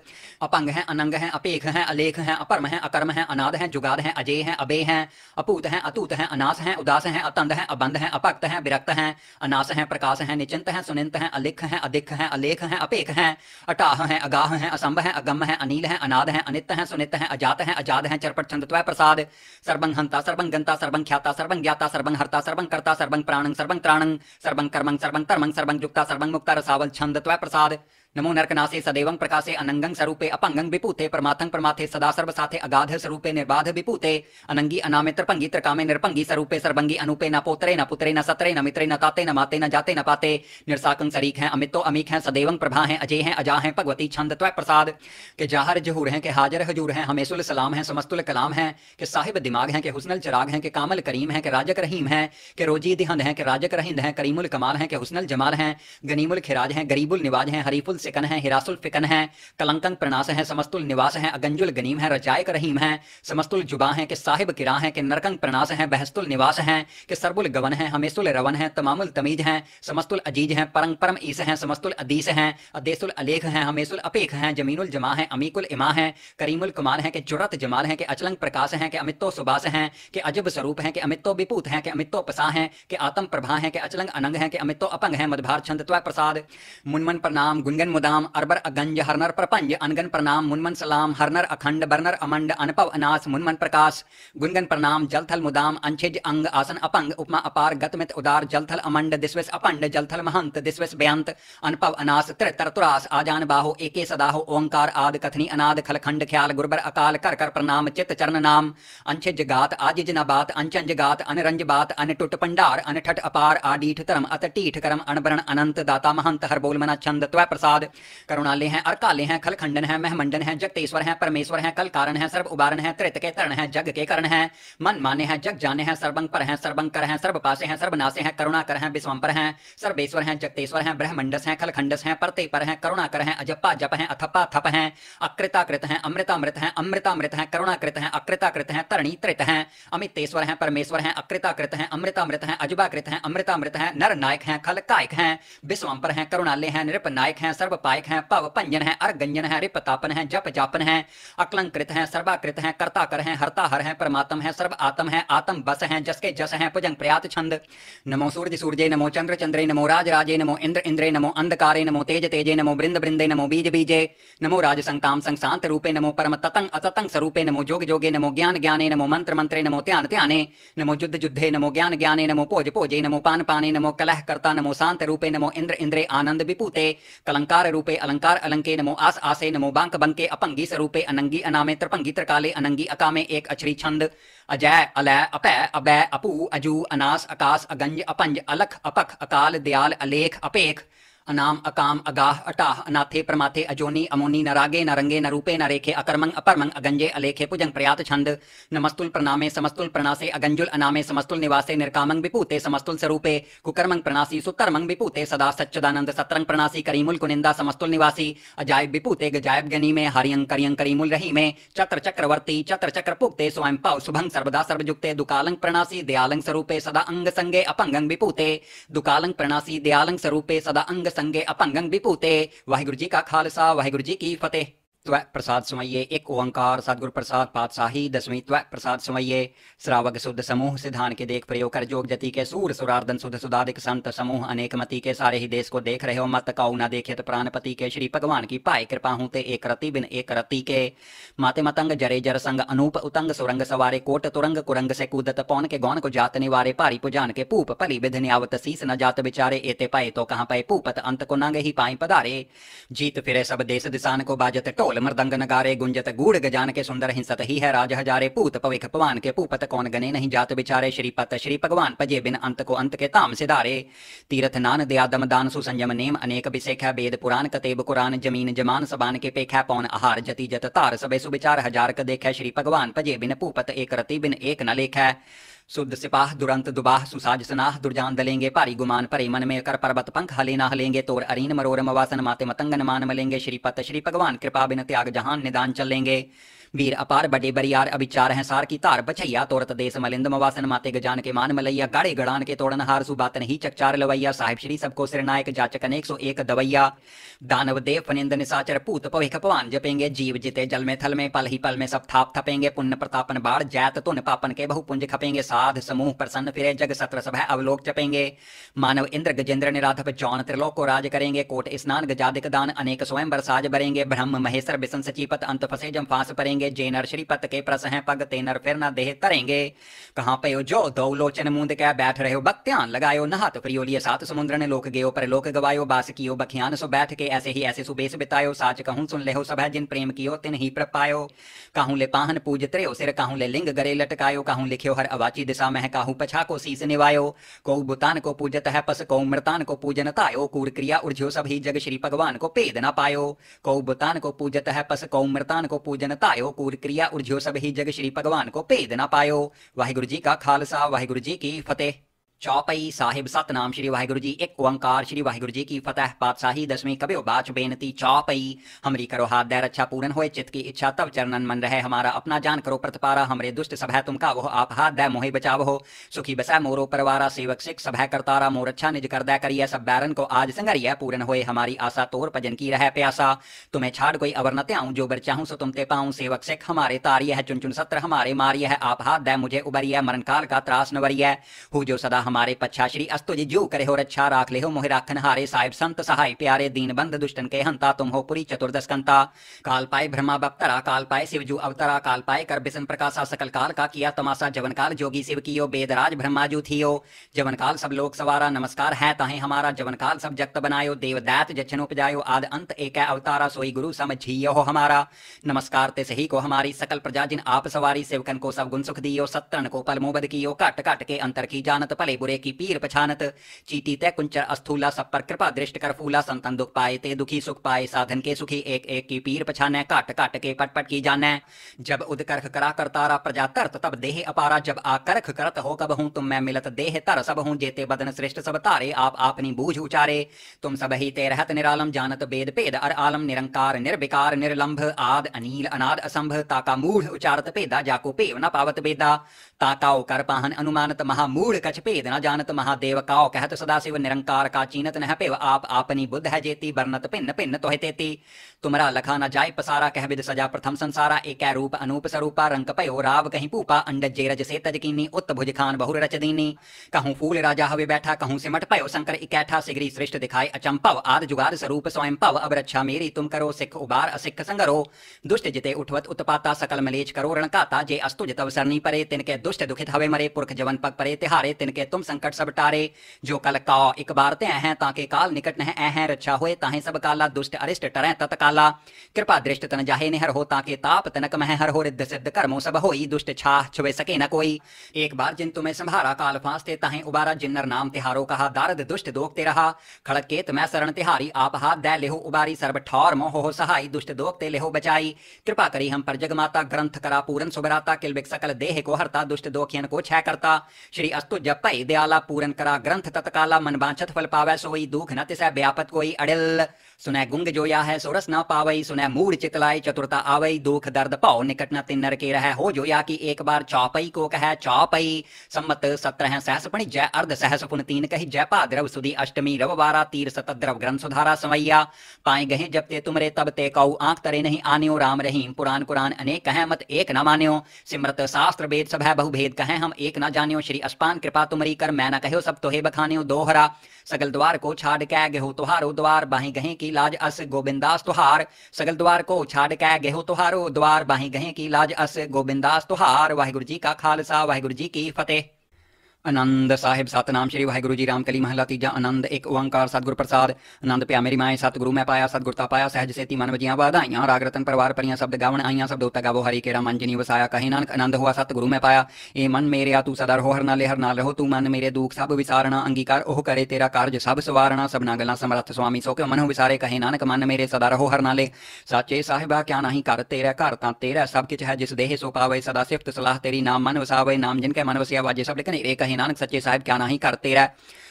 अपंग है अनंग है अपेख है अलेख है अपर्म है अकर्म है अनाद है जुगाद है अजय है अबे है अपूत है अतूत है अनास है उदास है अतंध है अबंध है अपक्त है विरक्त है अनास है प्रकाश है निचिंत है सुनिंत है अलिख है अधिक है अलेख है अपेख है अटाह है अगाह है असंभ है अगम है अनिल है अनाद है अनित है सुनित है अजात है अजाद है चरपट छंदत्व प्रसाद सर्वंग हंता सर्वंग गंता सर्वंग ख्याता सर्वंग ज्ञाता सर्वंग हर्ता सर्वंग करता सर्वंग प्राणंग सर्वंग त्राणंग सर्वंग कर्मंग सर्वंग तरमंग सर्वंग जुक्ता सर्वंग मुक्ता रसावल छंद प्रसाद नमो नरकनासे सदैव प्रकाशे अनंगं स्वरूपे अपंगं विपूते परमाथं परमाथे सदा सर्व साथे अगाध स्वरूपे निर्बाध विपूते अनंगी अनामित्र पंगी त्रकामे निरपंगी स्वरूपे सर्वंगी अनुपे न पोत्रे न पुत्रे न सत्रे न मित्रे न ताते न माते न जाते न पाते निरसाकं सरीक हैं अमितो अमीक हैं सदैव प्रभा हैं अजय हैं अजा हैं भगवती छंद त्वय प्रसाद के जाहर जहूर हैं के हाजर हजूर हैं हमेशुल सलाम हैं समस्तुल कलाम हैं के साहिब दिमाग हैं के हुसनल चिराग हैं के कामल करीम हैं के राजक रहीम हैं के रोजी दिहंद हैं के राजक रहिंद हैं करीमुल कमाल हैं के हुसनल जमाल हैं गनीमुल खिराज हैं गरीबुल निवाज हैं हरीफुल सिकन है हिरासुल फिकन है कलंकन प्रणास है समस्तुल निवास है अगंजुल गनीम है रजायक रहीम है समस्तुल जुबा है कि साहिब किरा है कि नरकंग प्रणास है बहस्तुल निवास है कि सरबुल गवन है हमेशुल रवन है तमामुल तमीज है समस्तुल अजीज है परंग परम ईस है समस्तुल अदीस है अदेसुल अलेख है हमेशुल अपेख है जमीनुल जमा है अमीकुल इमा है करीमुल कुमार है कि जुड़त जमाल है कि अचलंग प्रकाश है कि अमितो सुबास है कि अजब स्वरूप है कि अमितो विपूत है कि अमितो पसा है कि आतम प्रभा है कि अचलंग अनंग है कि अमितो अपंग है मधभार छंद प्रसाद मुनमन प्रणाम गुनगन मुदाम अरबर अगंज हरनर प्रपंज अनगन प्रणाम मुनमन सलाम हरनर अखंड बरनर अमंड अनपव अनास मुनमन प्रकाश गुनगन प्रणाम जलथल मुदाम अंछिज अंग आसन अपंग उपमा अपार गतमित उदार जलथल अमंड दिस्वेस अपंड जलथल महंत दिस्वेस बेअंत अनपव अनास तिर तरतुरास आजान बाहो एके सदाहो ओंकार आद कथनी अनाद खलखंड ख्याल गुरबर अकाल कर कर प्रणाम चित चरण नाम अंछिज गात आजिज नबात अंचंज गात अनरंज बात अन टुट पंडार अन ठट अपार आडीठ तरम अत टीठ करम अनबरण अनंत दाता महंत हर बोल मना छंद त्वय प्रसाद प्रसाद करुणालय है अर्काले हैं खलखंडन है महमंडन है जगतेश्वर है परमेश्वर है कल कारण है सर्व उबारण है त्रित के तरण है जग के करण है मन माने हैं जग जाने हैं सर्वंग पर है सर्वंग कर हैं सर्व पासे हैं सर्वनाशे हैं करुणाकर हैं विश्वम्पर है सर्वेश्वर है जगतेश्वर है ब्रह्मंडस हैं खलखंडस है परते पर है करुणा कर है अजप्पा जप है अथप्पा थप हैं अकृताकृत हैं अमृतामृत है अमृतामृत हैं करुणाकृत हैं अकृताकृत है तरणी त्रित है अमितेश्वर है परमेश्वर हैं अकृताकृत है अमृतामृत हैं अजबाकृत हैं अमृतामृत है नर नायक है खल कायक हैं विश्वम्पर है करुणालय है नृप नायक हैं सर्वपायक है पव पंजन है अर्गंजन है रिपतापन है जप जापन है अकलंकृत है सर्वाकृत है कर है हरता हर है परमात्म है सर्व आत्म है आत्म बस है जस के जस है पुजंग प्रयात छंद नमो सूर्य सूर्य नमो चंद्र चंद्रे नमो राज राजे नमो इंद्र इंद्रे नमो अंधकारे नमो तेज तेजे नमो बृंद बृंदे नमो बीज बीजे नमो राज संकाम संसांत रूपे नमो परम ततंग अततंग स्वरूपे नमो जोग जोगे नमो ज्ञान ज्ञाने नमो मंत्र मंत्रे नमो ध्यान ध्याने नमो युद्ध युद्धे नमो ज्ञान ज्ञाने नमो भोज भोजे नमो पान पाने नमो कलह कर्ता नमो शांत रूपे नमो इंद्र इंद्रे आनंद विपूते कलंका अलंकार रूपे अलंकार अलंके नमो आस आसे नमो बांक बंके अपंगी स्वरूपे अनंगी अनामे त्रपंगी त्रकाले अनंगी अकामे एक अछरी छंद अजय अलय अपय अभय अपू अजू अनास अकाश अगंज अपंज अलख अपख अकाल दयाल अलेख अपेख अनाम अकाम अगाह अटाह अनाथे प्रमाथे अजोनी अमोनी नरागे नरंगे नरूपे नरेखे अकर्मंग अपरमंग अगंजे अलेखे पुजंग प्रयात छंद नमस्तुल प्रणामे समस्तुल प्रणासे अगंजुल अनामे समस्तुल निवासे निरकामंग विपूते समस्तुल स्वरूपे कुकर्मंग प्रणासी सुकर्मंग विपूते सदा सच्चदानंद सत्रंग प्रणासी करीमुल कुनिंदा समस्तुल निवासी अजायब विपूते गजायब गनी में हरियंग करियंग करीमुल रही में चक्र चक्रवर्ती चक्र चक्र पुक्ते स्वयं पाव शुभंग सर्वदा सर्वजुक्ते दुकालंग प्रणासी दयालंग स्वरूपे सदा अंग संगे अपंगंग विपूते दुकालंग प्रणासी दयालंग स्वरूपे सदा अंग संगे अपंगंग विपूते वाहिगुरु जी का खालसा वाहिगुरु जी की फतेह त्वै प्रसाद समये एक ओंकार सदगुरु प्रसाद पातशाही दसवीं त्वै प्रसाद समये श्रावक शुद्ध समूह सिद्धान के देख प्रयोग कर जोग जति के सूर सुरार्दन शुद्ध सुदादिक संत समूह अनेक मति के सारे ही देश को देख रहे हो मत काउ न देखे तो प्राणपति के श्री भगवान की पाए कृपा हूं ते एक रति बिन एक रति के माते मतंग जरे जर संग अनूप उतंग सुरंग सवारे कोट तुरंग कुरंग से कूदत पौन के गौन को जात निवारे पारी पुजान के पूप पली विध न्यावत शीस न जात बिचारे एते पाए तो कहाँ पाए पूपत अंत को नंग ही पाए पधारे जीत फिरे सब देश दिशान को बाजत टोल ढोल मृदंग नगारे गुंजत गूढ़ गजान के सुंदर हिंसत ही है राज हजारे पूत पविख पवान के पूपत कौन गने नहीं जात बिचारे श्रीपत श्री भगवान पजे बिन अंत को अंत के ताम सिधारे तीर्थ नान दया दम दान सुसंजम नेम अनेक विशेख है वेद पुराण कतेब कुरान जमीन जमान सबान के पेख पौन आहार जति जत तार सबे सुविचार हजार क देख श्री भगवान पजे बिन पूपत एक रति बिन एक न लेख है शुद्ध सिपाह दुरंत दुबाह सुसाज सनाह दुर्जान दलेंगे पारी गुमान परे मन में कर पर्वत पंख हलेना हलेंगे तोर अरीन मरोरम वासन माते मतंगन मान मलेंगे श्रीपत श्री भगवान कृपा बिन त्याग जहान निदान चलेंगे वीर अपार बड़े बरियार अभिचार हैं सार की तार बछैया तोरत देश मलिंद मवासन माते गजान के मान मलैया गाड़े गड़ान के तोड़न हार सुबात नहीं चकचार लवैया साहिब श्री सबको नायक जाचक अनेक सो एक दवैया दानव देव फनिंद निशाचर पूत पविख पवान जपेंगे जीव जिते जल में थल में पल ही पल में सब थाप थपेंगे पुण्य प्रतापन बाढ़ जैत तुन पापन के बहुपुंज खपेंगे साध समूह प्रसन्न फिरे जग सत्र सभ अवलोक चपेंगे मानव इंद्र गजेंद्र निराधप जौन त्रिलोक को राज करेंगे कोट स्नान गजादिक दान अनेक स्वयं बरसाज भरेंगे ब्रह्म महेश्वर बिशन सचिपत अंत फसे जम फांस परेंगे करेंगे जे नरसरी पत के प्रस है पग ते नर फिर न देह तरेंगे कहाँ पे जो दो लोचन मूंद क्या बैठ रहे हो बक ध्यान लगायो नहात प्रियो लिए सात समुद्र ने लोक गयो पर लोक गवायो बास कियो बखियान सो बैठ के ऐसे ही ऐसे सुबेस बितायो साच कहूं सुन ले हो सभा जिन प्रेम कियो तिन ही प्रपायो कहूं ले पाहन पूज त्रेयो सिर कहूं ले लिंग गरे लटकायो कहूं लिखियो हर अवाची दिशा मह कहूं पछा को शीस निवायो को भूतान को पूजत है पस को मृतान को पूजन तायो कूड़ क्रिया उर्झ्यो सभी जग श्री भगवान को भेद न पायो को भूतान को पूजत है पस को मृतान को पूजन तायो पायो कूल क्रिया उर्ज्यो सब ही जग श्री भगवान को भेद ना पायो वाहिगुरु जी का खालसा वाहिगुरु जी की फतेह चौपई साहिब सतनाम श्री वाहिगुरु जी एक ओंकार श्री वाहिगुरु जी की फतह पातशाही दसवीं कबियो बाच बेनती चौपई हमरी करो हाथ दैर अच्छा पूर्ण होए चित की इच्छा तब चरणन मन रहे हमारा अपना जान करो प्रतपारा हमरे दुष्ट सभा तुम का वो आप हाथ दै मोहे बचाव हो सुखी बसा मोरो परवारा सेवक सिख सभा करतारा मोर अच्छा निज कर दै करिय सब बैरन को आज संगरिय पूर्ण होए हमारी आशा तोर भजन की रह प्यासा तुम्हें छाड़ कोई अवर न जो बर चाहूं सो तुम ते पाऊं सेवक सिख हमारे तारिय है चुन चुन सत्र हमारे मारिय है आप हाथ दै मुझे उबरिय मरण काल का त्रास नवरिय वरिय हो जो सदा हमारे श्री अस्तु जी जू करे हो रक्षा राख ले हो मोह राखन हारे साहिब संत सहाय प्यारे दीन बंद दुष्टन के हंता तुम हो पुरी चतुर्दश कंता काल पाए ब्रह्मा बक्तरा काल पाए शिव जू अवतरा काल पाए कर बिशन प्रकाशा सकल काल का किया तमाशा जवन काल जोगी शिव कियो बेदराज ब्रह्मा जू थियो जवन काल सब लोग सवारा नमस्कार है ताहे हमारा जवन काल सब जगत बनायो देव दैत जछन उपजायो आद अंत एक अवतारा सोई गुरु समझियो हमारा नमस्कार ते सही को हमारी सकल प्रजा जिन आप सवारी सेवकन को सब गुण सुख दियो सत्रन को पल मोबद कियो कट कट के अंतर की जानत पले भाई बुरे की पीर पछानत चीती तय कुंचर अस्थूला सब पर कृपा दृष्ट कर फूला संतन दुख पाए ते दुखी सुख पाए साधन के सुखी एक एक की पीर पछाने काट काट के पट पट की जाने जब उदकर्ख करा कर तारा प्रजा तर्त तब देह अपारा जब आकर्ख करत हो कब हूँ तुम मैं मिलत देह तर सब हूँ जेते बदन श्रेष्ठ सब तारे आप आपनी बूझ उचारे तुम सब ही ते रहत निरालम जानत वेद भेद अर आलम निरंकार निर्विकार निर्लंभ आद अनिल अनाद असंभ ताका मूढ़ उचारत पेदा जाको पेव न पावत बेदा ताकाओ कर पाहन अनुमानत महामूढ़ कछ पेद वेद न जानत महादेव काओ कहत सदाशिव निरंकार का चीनत नह पिव आप आपनी बुद्ध है जेती बरनत भिन्न पिन्न तोहे तेती तुमरा लखा न जाय पसारा कह विद सजा प्रथम संसारा एक रूप अनूप स्वरूपा रंक पयो राव कहीं भूपा अंडज जे रज से तजकीनी उत्त भुज खान बहुर रच दीनी कहूँ फूल राजा हवे बैठा कहूं सिमट पयो शंकर इकैठा सिगरी श्रेष्ठ दिखाए अचम पव आद जुगाद स्वरूप स्वयं पव अब रक्षा मेरी तुम करो सिख उबार असिख संगरो दुष्ट जिते उठवत उत्पाता सकल मलेच करो रणकाता जे अस्तु जतव सरनी परे तिनके दुष्ट दुखित हवे मरे पुरख जवन पग परे तिहारे तिनके तो तुम संकट सब टारे जो कल का एक बार ते हैं ताके काल निकट नह हैं रक्षा होए ताहे सब काला दुष्ट अरिष्ट टरे तत्काला कृपा दृष्ट तन जाहे निहर हो ताके ताप तनक मह हर हो रिद्ध सिद्ध कर्मो सब होई दुष्ट छा छुवे सके न कोई एक बार जिन तुम्हें संभारा काल फांस ते ताहे उबारा जिन्नर नाम तिहारो कहा दारद दुष्ट दोख ते रहा खड़क केत मैं शरण तिहारी आप हाथ दै लेहो उबारी सर्व ठौर मोह हो सहाय दुष्ट दोख ते लेहो बचाई कृपा करी हम पर जगमाता ग्रंथ करा पूरन सुबराता किल सकल देह को हरता दुष्ट दोखियन को छह करता श्री अस्तु जब जप दयाला पूरन करा ग्रंथ तत्काला मन बांछत फल पावे सोई दुख न तिसै व्यापत कोई अड़िल सुनय गुंग जोया है सोरस न पावई सुनय मूढ़ चितलाई चतुरता आवई दुख दर्द पाओ निकट न तिन्नर के रह हो जोया की एक बार चौपई को कह चौपई सम्मत सत्रह सहस पणि जय अर्ध सहस पुन तीन कही जय भाद्रव सुदी अष्टमी रवबारा तीर सत द्रव ग्रंथ सुधारा समैया पाए गहे जब ते तुमरे तब ते कौ आंख तरे नहीं आनियो राम रहीम पुराण कुरान अनेक कहे मत एक न मान्यो सिमरत शास्त्र वेद बहु भेद कहे हम एक न जानियो श्री अस्पान कृपा तुमरी कर मैं न कहो सब तोहे बखाने दोहरा सगल द्वार को छाड़ कै गेहो तुहारो द्वार बाहीं गहे की लाज अस गोबिंदास तुहार सगल द्वार को छाड़ कै गेहो तुहारो द्वार बाहीं गहे की लाज अस गोबिंदास तुहार वाहिगुरु जी का खालसा वाहिगुरु जी की फतेह आनंद साहिब सतनाम श्री वाहिगुरु जी राम कली महला तीजा आनंद एक ओंकार सतगुर प्रसाद आनंद पिया मेरी माए सतगुरु मैं पाया सतगुरता पाया सहज सेती मन बजिया वाधाइयां राग रतन परिवार परियां शब्द गावन आईया सब दोता गावो हरी केरा मन जिनी वसाया कहे नानक आनंद हुआ सतगुरु मैं पाया ए मन मेरे आ तू सदा रहो हर नाले हर नाल रहो तू मन मेरे दुख सब विसारना अंगीकार ओह करे तेरा कार्य सब सवारना सबना गला समर्थ स्वामी सो क्यों मन विसारे कहे नानक मन मेरे सदा रहो हर नाले साचे साहिबा क्या नाही कर तेरा घर ता तेरा सब किच है जिस देह सो पावे सदा सिफत सलाह तेरी नाम मन वसावे नाम जिनके मन वसिया वाजे सब लिखने रे कहे नानक सच्चे साहब क्या ना ही करते रह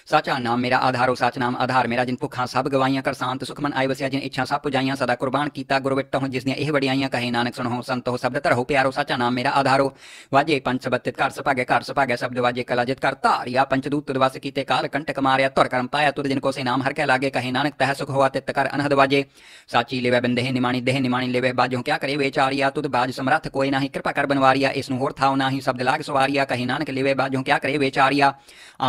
साचा नाम मेरा आधारो साच नाम आधार मेरा जिन भुखा सब गवाइया कर सांत सुखमन आए वसिया जिन इच्छा सब पुजाइया सदा कुर्बान किया गुरु हो जिसने यह वड़ियाइया कहे नानक सुन हो संत हो शब्द धरो प्यारो साचा नाम मेरा आधारो वाजे पंच सबत्त घर सभागे घर सभागे शब्द वाजे कला जित कर धारिया पंच दूत दुर्वास किते काल कंटक मारिया तुर करम पाया तुर जिन से नाम हर कह लागे कहे नानक तह सुख हुआ तित कर अनहद वाजे साची लेवे बिन निमाणी देह निमाणी लेवे बाजो क्या करे वे वेचारिया तुद बाज समरथ कोई नाही कृपा कर बनवारिया इस होर थाओ नाही शब्द लाग सवारिया कहे नानक लेवे बाजो क्या करे वे वेचारिया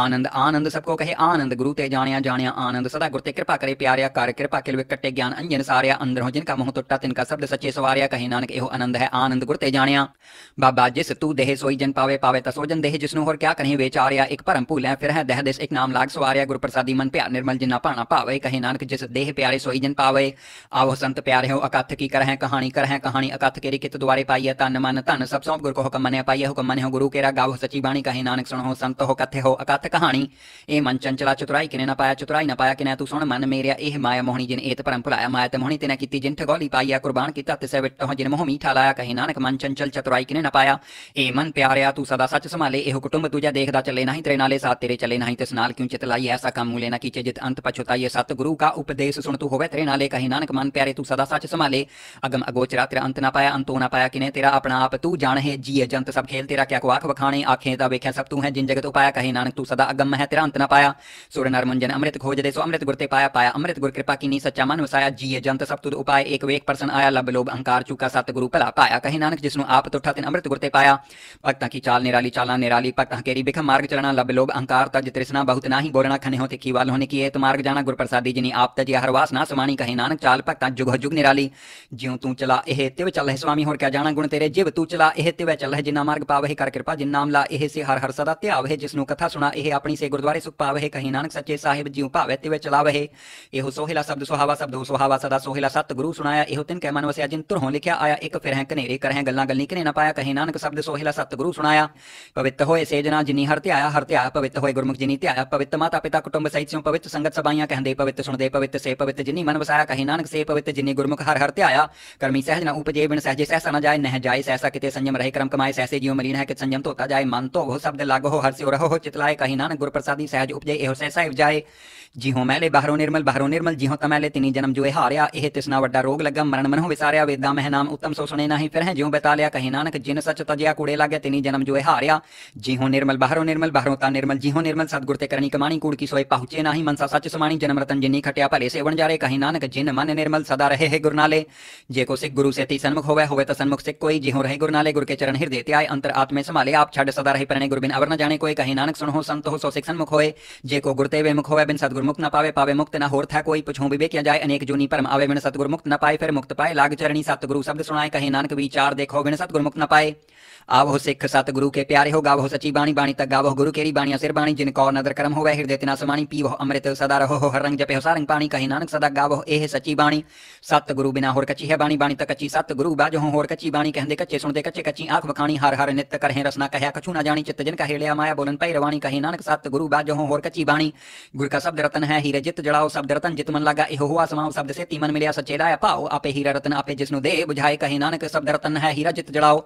आनंद आनंद सबको कहे ਰਹੇ ਆਨੰਦ ਗੁਰੂ ਤੇ ਜਾਣਿਆ ਜਾਣਿਆ ਆਨੰਦ ਸਦਾ ਗੁਰ ਤੇ ਕਿਰਪਾ ਕਰੇ ਪਿਆਰਿਆ ਕਰ ਕਿਰਪਾ ਕੇ ਲਵੇ ਕੱਟੇ ਗਿਆਨ ਅੰਜਨ ਸਾਰਿਆ ਅੰਦਰੋਂ ਜਿਨ ਕਾ ਮੋਹ ਟੁੱਟਾ ਤਿਨ ਕਾ ਸਬਦ ਸੱਚੇ ਸਵਾਰਿਆ ਕਹੇ ਨਾਨਕ ਇਹੋ ਆਨੰਦ ਹੈ ਆਨੰਦ ਗੁਰ ਤੇ ਜਾਣਿਆ ਬਾਬਾ ਜਿਸ ਤੂੰ ਦੇਹ ਸੋਈ ਜਨ ਪਾਵੇ ਪਾਵੇ ਤਸੋ ਜਨ ਦੇਹ ਜਿਸ ਨੂੰ ਹੋਰ ਕਿਆ ਕਹੇ ਵਿਚਾਰਿਆ ਇੱਕ ਭਰਮ ਭੂਲੈ ਫਿਰ ਹੈ ਦੇਹ ਦੇਸ ਇੱਕ ਨਾਮ ਲਾਗ ਸਵਾਰਿਆ ਗੁਰ ਪ੍ਰਸਾਦੀ ਮਨ ਪਿਆਰ ਨਿਰਮਲ ਜਿਨਾ ਪਾਣਾ ਪਾਵੇ ਕਹੇ ਨਾਨਕ ਜਿਸ ਦੇਹ ਪਿਆਰੇ ਸੋਈ ਜਨ ਪਾਵੇ ਆਵੋ ਸੰਤ ਪਿਆਰੇ ਹੋ ਅਕਥ ਕੀ ਕਰਹਿ ਕਹਾਣੀ ਕਰਹਿ ਕਹਾਣੀ ਅਕਥ ਕੇਰੀ ਕਿਤ ਦੁਆਰੇ ਪਾਈਐ ਤਨ ਮਨ ਧਨ ਸਭ ਸੌਂਪ ਗੁਰ ਕੋ ਹੁਕਮ ਮੰਨਿਆ ਪਾਈਐ ਹੁਕਮ ਮੰਨਿਓ ਗੁਰੂ ਕੇਰਾ ਗਾਵੋ ਸਚੀ ਬਾਣੀ ਕਹੇ ਨਾਨਕ ਸੁਣੋ ਸੰਤ ਹੋ ਕਥੇ ਹੋ ਅਕਥ ਕਹਾਣੀ ਇਹ ਮਨ कंचन चला चतुराई किने न पाया चतुराई न पाया किने तू सुन मन मेरे एह माया मोहनी जिन एत परम भुलाया माया ते मोहनी तेना की जिंठ गौली पाईया कुर्बान किता तिसे विट हो जिन मोह मीठा लाया कहे नानक मन चंचल चतुराई किने न पाया ए मन प्यारिया तू सदा सच संभाले एह कुटुंब दूजा देखता चले नहीं तेरे नाले साथ तेरे चले नहीं तिस नाल क्यों चित लाई ऐसा काम मूले न कीचे जित अंत पछुताई गुरु का उपदेश सुन तू होवे तेरे नाले कहे नानक मन प्यारे तू सदा सच संभाले अगम अगोचरा तेरा अंत न पाया अंतो ना पाया किने तेरा अपना आप तू जान है जिय जंत सब खेल तेरा क्या को आख बखाने आखे दा वेख्या सब तू है जिन जगत उपाया कहे नानक तू सदा अगम है तेरा अंत ना पाया पाया सुर नर मुंजन अमृत खोज दे सो अमृत गुर ते पाया पाया अमृत गुर कृपा की नी सच्चा मन वसाया जिये जंत सब तुद उपाय एक वेक परसन आया लब लोभ अहंकार चूका सत गुरु भला पाया कहे नानक जिसनु आप तो तिन अमृत गुर ते पाया भगतां की चाल निराली चाला निराली भगतां केरी बिखम मार्ग चलना लब लोभ अहंकार तज तृष्णा बहुत नाही बोलना खने होते की वाल होने की तो मार्ग जाना गुर प्रसादी जिनी आप तज हरवास ना समानी कहे नानक चाल भक्त जुग जुग निराली ज्यो तू चला एह तिव चल है स्वामी होर क्या जाना गुण तेरे जिव तू चला एह तिव चल है जिना मार्ग पावे कर कृपा जिन नाम ला से हर हर सदा त्यावह जिसनु कथा सुना यह अपनी से गुरुद्वारे सुख पावह गावहे कही नानक सच्चे साहिब जीव भावै तिवे चलावहे ਇਹੋ ਸੋਹਿਲਾ ਸ਼ਬਦ ਸੁਹਾਵਾ ਸ਼ਬਦ ਹੋ ਸੁਹਾਵਾ ਸਦਾ ਸੋਹਿਲਾ ਸਤ ਗੁਰੂ ਸੁਣਾਇਆ ਇਹੋ ਤਿਨ ਕਹਿ ਮਨ ਵਸਿਆ ਜਿਨ ਤੁਰੋਂ ਲਿਖਿਆ ਆਇਆ ਇੱਕ ਫਿਰ ਹੈ ਕਨੇਰੇ ਕਰਹਿ ਗੱਲਾਂ ਗੱਲੀ ਕਨੇ ਨਾ ਪਾਇਆ ਕਹੇ ਨਾਨਕ ਸ਼ਬਦ ਸੋਹਿਲਾ ਸਤ ਗੁਰੂ ਸੁਣਾਇਆ ਪਵਿੱਤ ਹੋਏ ਸੇਜਨਾ ਜਿਨੀ ਹਰ ਧਿਆਇਆ ਹਰ ਧਿਆਇਆ ਪਵਿੱਤ ਹੋਏ ਗੁਰਮੁਖ ਜਿਨੀ ਧਿਆਇਆ ਪਵਿੱਤ ਮਾਤਾ ਪਿਤਾ ਕੁਟੁੰਬ ਸਹਿਤ ਸਿਉ ਪਵਿੱਤ ਸੰਗਤ ਸਬਾਈਆਂ ਕਹਿੰਦੇ ਪਵਿੱਤ ਸੁਣਦੇ ਪਵਿੱਤ ਸੇ ਪਵਿੱਤ ਜਿਨੀ ਮਨ ਵਸਾਇਆ ਕਹੇ ਨਾਨਕ ਸੇ ਪਵਿੱਤ ਜਿਨੀ ਗੁਰਮੁਖ ਹਰ ਹਰ ਧਿਆਇਆ ਕਰਮੀ ਸਹਿਜ ਨਾ ਉਪਜੇ ਬਿਨ ਸਹਿਜੇ ਸਹਿਸਾ ਨਾ ਜਾਏ ਨਹਿ ਜਾਏ ਸਹਿਸਾ ਕਿਤੇ ਸੰਜਮ ਰਹੇ ਕਰਮ ਕਮਾਏ ਸਹਿਸੇ ਜਿਉ ਮਲੀਨ ਹੈ ਕਿ ਸੰਜਮ ਤੋਤਾ ਜਾਏ ਮਨ ਤੋ ਹੋ ਸ਼ਬਦ ਲਾਗੋ ਹਰ ਸਿਉ ਰਹੋ ਹੋ ਚਿਤਲਾਏ ਕਹੇ ਨਾਨਕ ਗੁਰ ਪ੍ਰਸਾਦੀ ਸਹਿਜ उपजे एहो सहसा उपजाए जी हो मैले बाहरों निर्मल बहरों निर्मल जी हो तमैले तिनी जन्म जुए हारिया यह तिसना वड्डा रोग लगा मरण मनो विसारिया वेदा मह नाम उत्तम सो सुने नाही फिर है ज्यों बता लिया कही नानक जिन सच तजिया कूड़े लागे तिनी जन्म जुए हारिया जी हो निर्मल बहरों निर्मल बाहरों ता निर्मल जी हो निर्मल सदगुर ते करनी कमाणी कूड़ की सोए पहुंचे नाही मनसा सच समाणी जन्म रतन जिनी खटिया भले सेवन जा रहे कही नानक जिन मन निर्मल सदा रहे है गुरनाले जे को सिख गुरु से ती सन्मुख होवे होवे तो सन्मुख सिख कोई जिहो रहे गुरनाले गुर के चरण हृदय आए अंतर आत्मे संभाले आप छड़ सदा रहे परने गुरबिन अवर न जाने कोई कही नानक सुनो संत हो सो सिख सन्मुख होए जे को गुरते वे मुख हो बिन सतगुर मुक्त न पावे पावे मुक्त न होर था कोई पुछो विवेक किया जाए अनेक जूनी परम आवे बिन सतगुर मुक्त न पाए फिर मुक्त पाए लाग चरणी सतगुरु शब्द सुनाए कहे नानक विचार देखो बिन सतगुर मुक्त न पाए आवो सिख सतगुरु के प्यारे हो गावो सची बाणी बाणी तक गावो गुरु केरी बाणी सिर बाणी जिनको नदर करम वह हृदय तिना समाणी पीवो अमृत सदा रहो हो हर रंग जपे हो सारंग पानी कहे नानक सदा गावो एह सची बाणी सतगुरु बिना होर कची है बाणी बाणी तक कची सतगुरु बाजो हो होर कची बाणी कहते कच्चे सुनते कच्चे कच्ची आंख बखानी हर हर नित्य करहे रसना कहया कछु ना जानी चित्त जिनका हिड़िया माया बोलन पै रवानी कहे नानक सतगुरु बाजो हो और कची बाणी गुर का शब्द रतन है हीरे जित जड़ाओ शब्द रतन जित मन लगा इहो हुआ समाओ शब्द से तीमन मिलिया सचेदाया पाओ आपे हीरा रतन आपे जिसनु दे बुझाए कही नानक शब्द रतन है हीरा जित जड़ाओ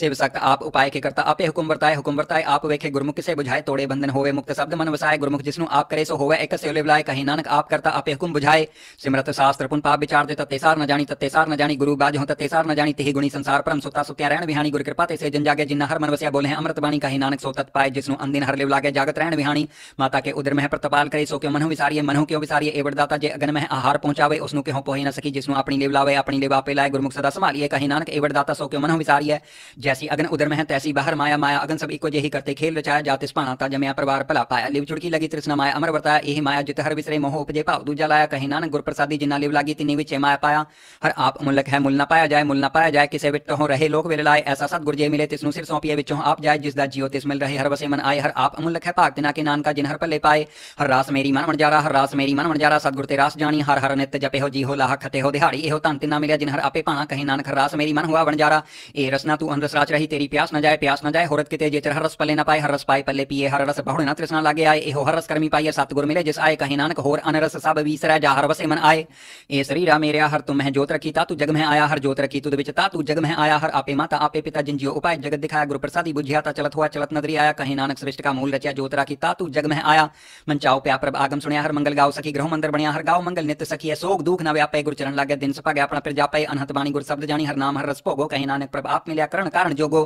सेव सक आप उपाय के करता आपे हुकुम बरताए हुकुम बरताए आप वेखे गुरमुख से बुझाए तोड़े बंधन होवे मुक्त शब्द मन वसाए गुरमुख जिसनु आप करे सो होवे एक से बुलाए कही नानक आप करता आपे हुकुम बुझाए सिमरत शास्त्र पुन पाप विचार दे तत्सार न जानी तत्सार न जानी गुरु बाज हो तत्सार न जानी तिहि गुणी संसार परम सुता सुत्या रहण बिहानी गुरु कृपा ते से जन जागे जिन्ना हर मन वसिया बोले हैं अमृत बाणी कही नानक सो तत् पाए जिसनु अंदिन हर लिव लागे जागत रहण बिहानी माता दाता के उदर मह प्रतपाल करे सो क्यों मनो विसारिये मनो क्यों विसारिये ए वरदाता जे अगन मह आहार पहुंचावे उसनु क्यों पोहे न सकी जिसनु अपनी लेव लावे अपनी लेव आपे लाए गुरमुख सदा संभालिए कहे नानक ए वरदाता सो क्यों मनो विसारिये जैसी अगन उदर मह तैसी बाहर माया माया अगन सब इको जेही करते खेल रचाया जातिस पाणा ता जमया परिवार भला पाया लिव चुड़की लगी तृष्णा माया अमर वरताया एहि माया जित हर विसरे मोह उपजे भाव दूजा लाया कहे नानक गुर प्रसादी जिना लेव लागी तिन्नी विच माया पाया हर आप मुलक है मुल न पाया जाए मुल न पाया जाए किसे विट हो रहे लोग वेल लाए ऐसा सतगुरु जे मिले तिसनु सिर सौंपिए विचों आप जाए जिस दा जियो तिस मिल रहे हर वसे मन आए हर आप मुलक है भाग दिना के नान का जिन हर पर पाए हर रास मेरी मन मन जारा हर रास मेरी मन मन जारा सतगुर ते रास जानी हर हर नित जपे हो जी हो लाह खते हो दिहाड़ी एहो धन तिना मिले जिन हर आपे पाणा कहे नानक हर रास मेरी मन हुआ बन जारा ए रसना तू अंदर सराच रही तेरी प्यास न जाए प्यास न जाए होरत किते जेचर हर रस पले न पाए हर रस पाए पले पिए हर रस बहुड़ न तृष्णा लागे आए एहो हर रस कर्मी पाइए सतगुर मिले जिस आए कहे नानक होर अनरस सब विसरै जा हर वसे मन आए ए शरीरा मेरा हर तुम है ज्योत रखी ता तू जग में आया हर ज्योत रखी तुद विच ता तू जग में आया हर आपे माता आपे पिता जिन जियो उपाय जगत दिखाया गुरु प्रसादी बुझिया ता चलत हुआ चलत नदरी आया कहे नानक सृष्टि का मूल रचिया ज्योत रखी ता तू जग में आया आया मन चाओ प्या प्रभ आगम सुनिया हर मंगल गाओ सखी ग्रह मंदिर बनिया हर गाओ मंगल नित सखी है सोग दुख न व्यापे गुरु चरण लागे दिन सपा गया अपना प्रजा जापे अनहत बाणी गुरु शब्द जानी हर नाम हर रस भोगो कहीं नानक प्रभ आप मिलया करण कारण जोगो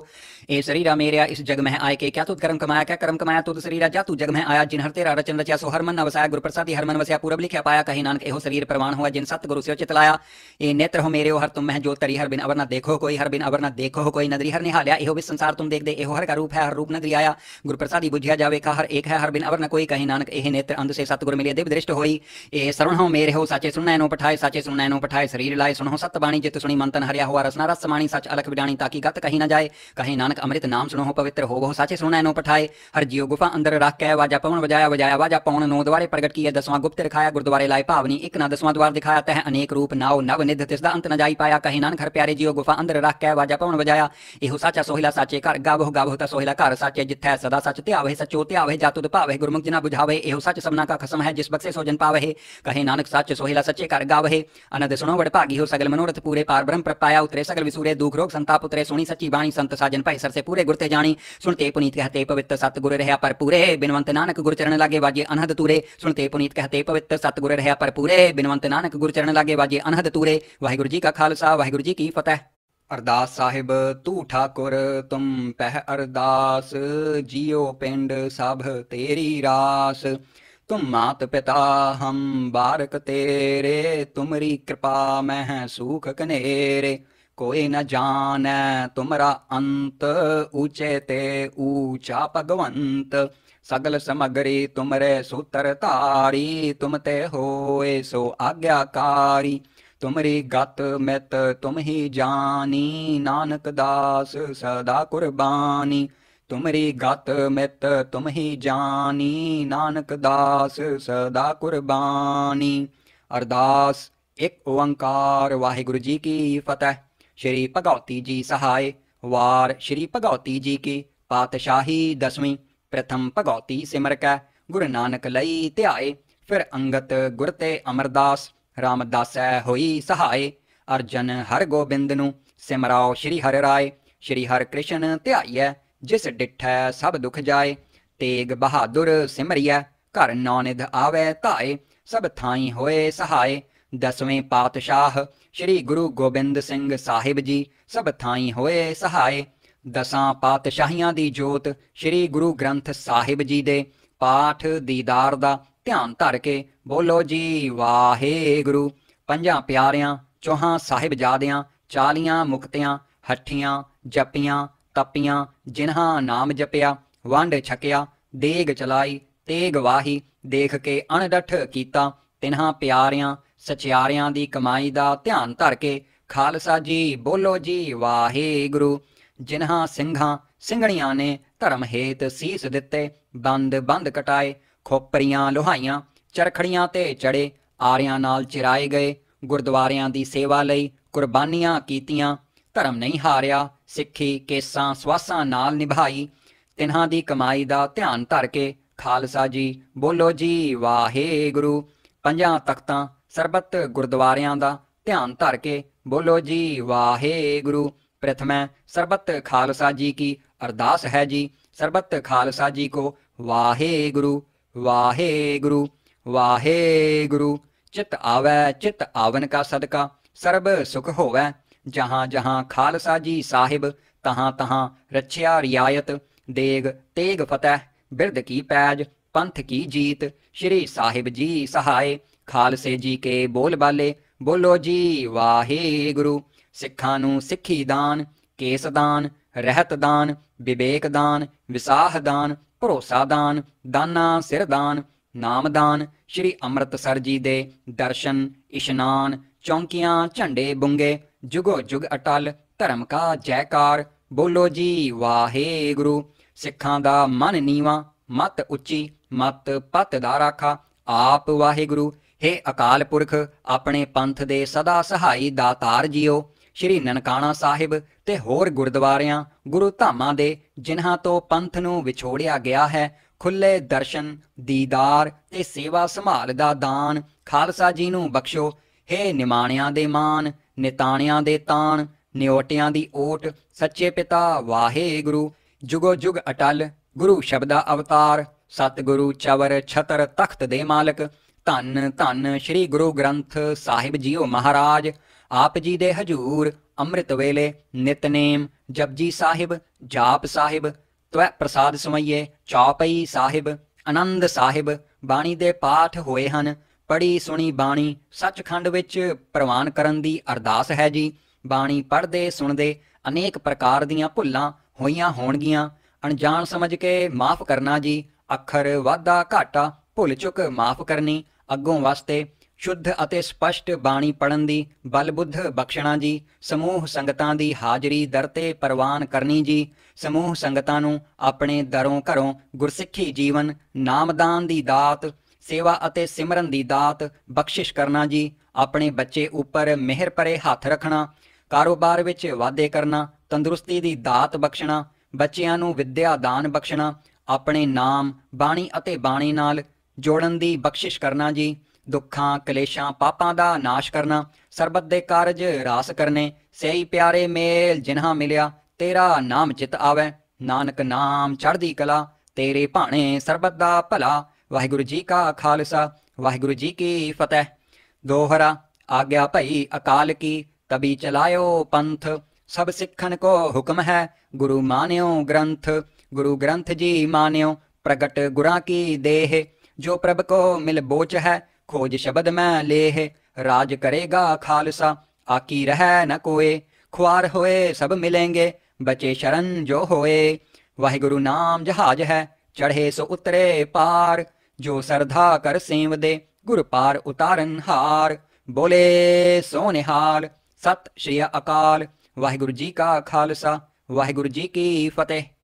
ए शरीर मेरा इस जग में आए के क्या तुत कर्म कमाया क्या कर्म कमाया तुत शरीर जा तू जग में आया जिन हर तेरा रचन रचिया सो हर मन वसाया गुरु प्रसाद हर मन वसया पूरब लिखा पाया कहीं नानक एहो शरीर प्रमाण हुआ जिन सत गुरु से चित लाया ए नेत्र हो मेरे हो हर तुम मह जो तरी हर बिन अवर ना देखो कोई हर बिन अवर ना देखो कोई नदरी हर निहाल्या एहो भी संसार तुम देख दे एहो हर का रूप है हर रूप नदरी आया गुरु प्रसाद बुझिया जावे का हर एक है हर बिन अवर न कोई कोई कही नानक यह नेत्र अंध से सतगुर मिले दिव दृष्ट हो एह हो मेरे हो साचे सुनना नो पठाए साचे सुनना नो पठाए शरीर लाए सुनो सत बाणी जित सुनी मंतन हरिया हुआ रसना रस माणी सच अलख विडाणी ताकि गत कहीं न जाए कहे नानक अमृत नाम सुनो पवित्र हो वह साचे सुनना नो पठाए हर जियो गुफा अंदर रख कै वाजा पवन बजाया बजाया वाजा पवन नौ द्वारे प्रगट किए दसवां गुप्त रखाया गुरुद्वारे लाए भावनी एक ना दसवां द्वार दिखाया तह अनेक रूप नाव नव निध तिसदा अंत न जाई पाया कही नानक हर प्यारे जियो गुफा अंदर रख कै वाजा पवन बजाया यो साचा सोहिला साचे कर गावो गाव ता सोहिला घर साचे जिथे सदा सच त्यावे सचो त्यावे जातु दपावे गुरमुख जिना बुझावे एहो सच सबना का खसम है जिस बक्से सोजन पावे पावहे कहे नानक सच सोहिला सच्चे कर गावहे अनद सुनो बड़ भागी हो सगल मनोरथ पूरे पार ब्रह्म प्रपाया उतरे सगल विसूरे दुख रोग संताप उतरे सुनी सच्ची बाणी संत साजन पाए सर से पूरे गुरते जानी सुनते पुनीत कहते पवित्र सत गुर रहया पर पूरे बिनवंत नानक गुरु चरण लागे वाजे अनहद तूरे सुनते पुनीत कहते पवित्र सत गुर रहया पर पूरे बिनवंत नानक गुरु चरण लागे वाजे अनहद तूरे वाहिगुरु जी का खालसा वाहिगुरु जी की फतेह अरदास साहिब तू ठाकुर तुम पह अरदास जियो पिंड सब तेरी रास तुम मात पिता हम बारक तेरे तुमरी कृपा मह सुख कनेरे कोई न जान तुमरा अंत ऊचे ते ऊचा भगवंत सगल समगरी तुमरे सुतर तारी तुम ते होए सो आज्ञाकारी तुमरी गत मित तुम ही जानी नानक दास सदा कुर्बानी तुमरी गत मित तुम ही जानी नानक दास सदा कुर्बानी अरदास एक ओंकार वाहिगुरु जी की फतेह श्री भगवती जी सहाय वार श्री भगवती जी की पातशाही दसवीं प्रथम भगवती सिमर कै गुरु नानक लई त्याय फिर अंगत गुरते अमरदास ਰਾਮਦਾਸੈ ਹੋਈ ਸਹਾਇ ਅਰਜਨ ਹਰ ਗੋਬਿੰਦ ਨੂੰ ਸਿਮਰਾਓ ਸ਼੍ਰੀ ਹਰਿ ਰਾਏ ਸ਼੍ਰੀ ਹਰਿ ਕ੍ਰਿਸ਼ਨ ਧਿਆਈਐ ਜਿਸ ਡਿਠੈ ਸਭ ਦੁਖ ਜਾਏ ਤੇਗ ਬਹਾਦੁਰ ਸਿਮਰਿਐ ਘਰ ਨਾਨਿਧ ਆਵੇ ਧਾਏ ਸਭ ਥਾਈ ਹੋਏ ਸਹਾਇ ਦਸਵੇਂ ਪਾਤਸ਼ਾਹ ਸ਼੍ਰੀ ਗੁਰੂ ਗੋਬਿੰਦ ਸਿੰਘ ਸਾਹਿਬ ਜੀ ਸਭ ਥਾਈ ਹੋਏ ਸਹਾਇ ਦਸਾਂ ਪਾਤਸ਼ਾਹੀਆਂ ਦੀ ਜੋਤ ਸ਼੍ਰੀ ਗੁਰੂ ਗ੍ਰੰਥ ਸਾਹਿਬ ਜੀ ਦੇ ਪਾਠ ਦੀਦਾਰ ਦਾ ਧਿਆਨ ਧਰ ਕੇ ਬੋਲੋ ਜੀ ਵਾਹਿਗੁਰੂ ਪੰਜਾਂ ਪਿਆਰਿਆਂ ਚੋਹਾਂ ਸਾਹਿਬਜ਼ਾਦਿਆਂ ਚਾਲੀਆਂ ਮੁਕਤਿਆਂ ਹੱਠੀਆਂ ਜਪੀਆਂ ਤਪੀਆਂ ਜਿਨ੍ਹਾਂ ਨਾਮ ਜਪਿਆ ਵੰਡ ਛਕਿਆ ਦੇਗ ਚਲਾਈ ਤੇਗ ਵਾਹੀ ਦੇਖ ਕੇ ਅਣਡਠ ਕੀਤਾ ਤਿਨਾਂ ਪਿਆਰਿਆਂ ਸਚਿਆਰਿਆਂ ਦੀ ਕਮਾਈ ਦਾ ਧਿਆਨ ਧਰ ਕੇ ਖਾਲਸਾ ਜੀ ਬੋਲੋ ਜੀ ਵਾਹਿਗੁਰੂ ਜਿਨ੍ਹਾਂ ਸਿੰਘਾਂ ਸਿੰਘਣੀਆਂ ਨੇ ਧਰਮ ਹੇਤ ਸੀਸ ਦਿੱਤੇ ਬੰਦ ਬੰਦ ਕਟਾਏ ਖੋਪਰੀਆਂ ਲੋਹਾਈਆਂ ਚਰਖੜੀਆਂ ਤੇ ਚੜੇ ਆਰਿਆਂ ਨਾਲ ਚਿਰਾਏ ਗਏ ਗੁਰਦੁਆਰਿਆਂ ਦੀ ਸੇਵਾ ਲਈ ਕੁਰਬਾਨੀਆਂ ਕੀਤੀਆਂ ਧਰਮ ਨਹੀਂ ਹਾਰਿਆ ਸਿੱਖੀ ਕੇਸਾਂ ਸਵਾਸਾਂ ਨਾਲ ਨਿਭਾਈ ਤਿਨਾਂ ਦੀ ਕਮਾਈ ਦਾ ਧਿਆਨ ਧਰ ਕੇ ਖਾਲਸਾ ਜੀ ਬੋਲੋ ਜੀ ਵਾਹਿਗੁਰੂ ਪੰਜਾਂ ਤਖਤਾਂ ਸਰਬਤ ਗੁਰਦੁਆਰਿਆਂ ਦਾ ਧਿਆਨ ਧਰ ਕੇ ਬੋਲੋ ਜੀ ਵਾਹਿਗੁਰੂ ਪ੍ਰਥਮੈ ਸਰਬਤ ਖਾਲਸਾ ਜੀ ਕੀ ਅਰਦਾਸ ਹੈ ਜੀ ਸਰਬਤ ਖਾਲਸਾ ਜੀ ਕੋ ਵਾਹਿਗੁਰੂ वाहे गुरु वाहे गुरु चित आवै चित आवन का सदका सर्ब सुख होवै जहां जहां खालसा जी साहिब तहां तहां रक्षा रियायत देग तेग फतेह बिरद की पैज पंथ की जीत श्री साहिब जी सहाय खालसे जी के ਬੋਲ बोलो जी वाहे गुरु सिखा ਨੂੰ सिखी दान केस दान रहत दान विवेक दान विसाह दान ਭਰੋਸਾ ਦਾਨ ਦਾਨਾ ਸਿਰਦਾਨ ਨਾਮਦਾਨ ਸ੍ਰੀ ਅੰਮ੍ਰਿਤਸਰ ਜੀ ਦੇ ਦਰਸ਼ਨ ਇਸ਼ਨਾਨ ਚੌਂਕੀਆਂ ਝੰਡੇ ਬੁੰਗੇ ਜੁਗੋ ਜੁਗ ਅਟਲ ਧਰਮ ਕਾ ਜੈਕਾਰ ਬੋਲੋ ਜੀ ਵਾਹਿਗੁਰੂ ਸਿੱਖਾਂ ਦਾ ਮਨ ਨੀਵਾ ਮਤ ਉੱਚੀ ਮਤ ਪਤ ਦਾ ਰਾਖਾ ਆਪ ਵਾਹਿਗੁਰੂ ਹੇ ਅਕਾਲ ਪੁਰਖ ਆਪਣੇ ਪੰਥ ਦੇ ਸਦਾ ਸਹਾਈ ਦਾਤਾਰ ਜੀਓ ਸ਼੍ਰੀ ਨਨਕਾਣਾ ਸਾਹਿਬ ਤੇ ਹੋਰ ਗੁਰਦੁਆਰਿਆਂ ਗੁਰੂ ਧਾਮਾਂ ਦੇ ਜਿਨ੍ਹਾਂ ਤੋਂ ਪੰਥ ਨੂੰ ਵਿਛੋੜਿਆ ਗਿਆ ਹੈ ਖੁੱਲੇ ਦਰਸ਼ਨ ਦੀਦਾਰ ਤੇ ਸੇਵਾ ਸੰਭਾਲ ਦਾ ਦਾਨ ਖਾਲਸਾ ਜੀ ਨੂੰ ਬਖਸ਼ੋ ਹੇ ਨਿਮਾਣਿਆਂ ਦੇ ਮਾਨ ਨਿਤਾਣਿਆਂ ਦੇ ਤਾਣ ਨਿਓਟਿਆਂ ਦੀ ਓਟ ਸੱਚੇ ਪਿਤਾ ਵਾਹਿਗੁਰੂ ਜੁਗੋ ਜੁਗ ਅਟਲ ਗੁਰੂ ਸ਼ਬਦਾ ਅਵਤਾਰ ਸਤਿਗੁਰੂ ਚਵਰ ਛਤਰ ਤਖਤ ਦੇ ਮਾਲਕ ਧੰਨ ਧੰਨ ਸ੍ਰੀ ਗੁਰੂ ਗ੍ਰੰਥ ਸਾਹਿਬ ਜੀਓ ਮਹਾਰਾਜ ਆਪ ਜੀ ਦੇ ਹਜੂਰ ਅੰਮ੍ਰਿਤ ਵੇਲੇ ਨਿਤਨੇਮ ਜਪਜੀ ਸਾਹਿਬ ਜਾਪ ਸਾਹਿਬ ਤਵੈ ਪ੍ਰਸਾਦ ਸਮਈਏ ਚੌਪਈ ਸਾਹਿਬ ਆਨੰਦ ਸਾਹਿਬ ਬਾਣੀ ਦੇ ਪਾਠ ਹੋਏ ਹਨ ਪੜੀ ਸੁਣੀ ਬਾਣੀ ਸੱਚਖੰਡ ਵਿੱਚ ਪ੍ਰਵਾਨ ਕਰਨ ਦੀ ਅਰਦਾਸ ਹੈ ਜੀ ਬਾਣੀ ਪੜਦੇ ਸੁਣਦੇ ਅਨੇਕ ਪ੍ਰਕਾਰ ਦੀਆਂ ਭੁੱਲਾਂ ਹੋਈਆਂ ਹੋਣਗੀਆਂ ਅਣਜਾਣ ਸਮਝ ਕੇ ਮਾਫ ਕਰਨਾ ਜੀ ਅੱਖਰ ਵਾਧਾ ਘਾਟਾ ਭੁੱਲ ਚੁੱਕ ਮਾਫ ਕਰਨੀ ਅੱਗੋਂ ਵਾਸਤੇ ਸ਼ੁੱਧ ਅਤੇ ਸਪਸ਼ਟ ਬਾਣੀ ਪੜਨ ਦੀ ਬਲਬੁੱਧ ਬਖਸ਼ਣਾ ਜੀ ਸਮੂਹ ਸੰਗਤਾਂ ਦੀ ਹਾਜ਼ਰੀ ਦਰ ਤੇ ਪ੍ਰਵਾਨ ਕਰਨੀ ਜੀ ਸਮੂਹ ਸੰਗਤਾਂ ਨੂੰ ਆਪਣੇ ਦਰੋਂ ਘਰੋਂ ਗੁਰਸਿੱਖੀ ਜੀਵਨ ਨਾਮਦਾਨ ਦੀ ਦਾਤ ਸੇਵਾ ਅਤੇ ਸਿਮਰਨ ਦੀ ਦਾਤ ਬਖਸ਼ਿਸ਼ ਕਰਨਾ ਜੀ ਆਪਣੇ ਬੱਚੇ ਉੱਪਰ ਮਿਹਰ ਭਰੇ ਹੱਥ ਰੱਖਣਾ ਕਾਰੋਬਾਰ ਵਿੱਚ ਵਾਧੇ ਕਰਨਾ ਤੰਦਰੁਸਤੀ ਦੀ ਦਾਤ ਬਖਸ਼ਣਾ ਬੱਚਿਆਂ ਨੂੰ ਵਿਦਿਆ ਦਾਨ ਬਖਸ਼ਣਾ ਆਪਣੇ ਨਾਮ ਬਾਣੀ ਅਤੇ ਬਾਣੀ ਨਾਲ ਜੋੜਨ ਦੀ ਬਖਸ਼ਿਸ਼ ਕਰਨਾ ਜੀ ਦੁੱਖਾਂ ਕਲੇਸ਼ਾਂ ਪਾਪਾਂ ਦਾ ਨਾਸ਼ ਕਰਨਾ ਸਰਬਤ ਦੇ ਕਾਰਜ ਰਾਸ ਕਰਨੇ ਸਹੀ ਪਿਆਰੇ ਮੇਲ ਜਿਨ੍ਹਾਂ ਮਿਲਿਆ ਤੇਰਾ ਨਾਮ ਚਿਤ ਆਵੇ ਨਾਨਕ ਨਾਮ ਚੜ੍ਹਦੀ ਕਲਾ ਤੇਰੇ ਭਾਣੇ ਸਰਬਤ ਦਾ ਭਲਾ ਵਾਹਿਗੁਰੂ ਜੀ ਕਾ ਖਾਲਸਾ ਵਾਹਿਗੁਰੂ ਜੀ ਕੀ ਫਤਿਹ ਦੋਹਰਾ ਆਗਿਆ ਭਈ ਅਕਾਲ ਕੀ ਤਬੀ ਚਲਾਇਓ ਪੰਥ ਸਭ ਸਿੱਖਣ ਕੋ ਹੁਕਮ ਹੈ ਗੁਰੂ ਮਾਨਿਓ ਗ੍ਰੰਥ ਗੁਰੂ ਗ੍ਰੰਥ ਜੀ ਮਾਨਿਓ ਪ੍ਰਗਟ ਗੁਰਾਂ ਕੀ ਦੇਹ ਜੋ ਪ੍ਰਭ ਕੋ ਮਿਲ ਬੋਚ ਹੈ खोज शब्द मैं लेह राज करेगा खालसा आकी रह न कोए खुआर होए सब मिलेंगे बचे शरण जो होए वाहिगुरु नाम जहाज है चढ़े सो उतरे पार जो सरधा कर सेव दे गुरु पार उतारन हार बोले सोनिहाल सत श्री अकाल वाहिगुरु जी का खालसा वाहिगुरु जी की फतेह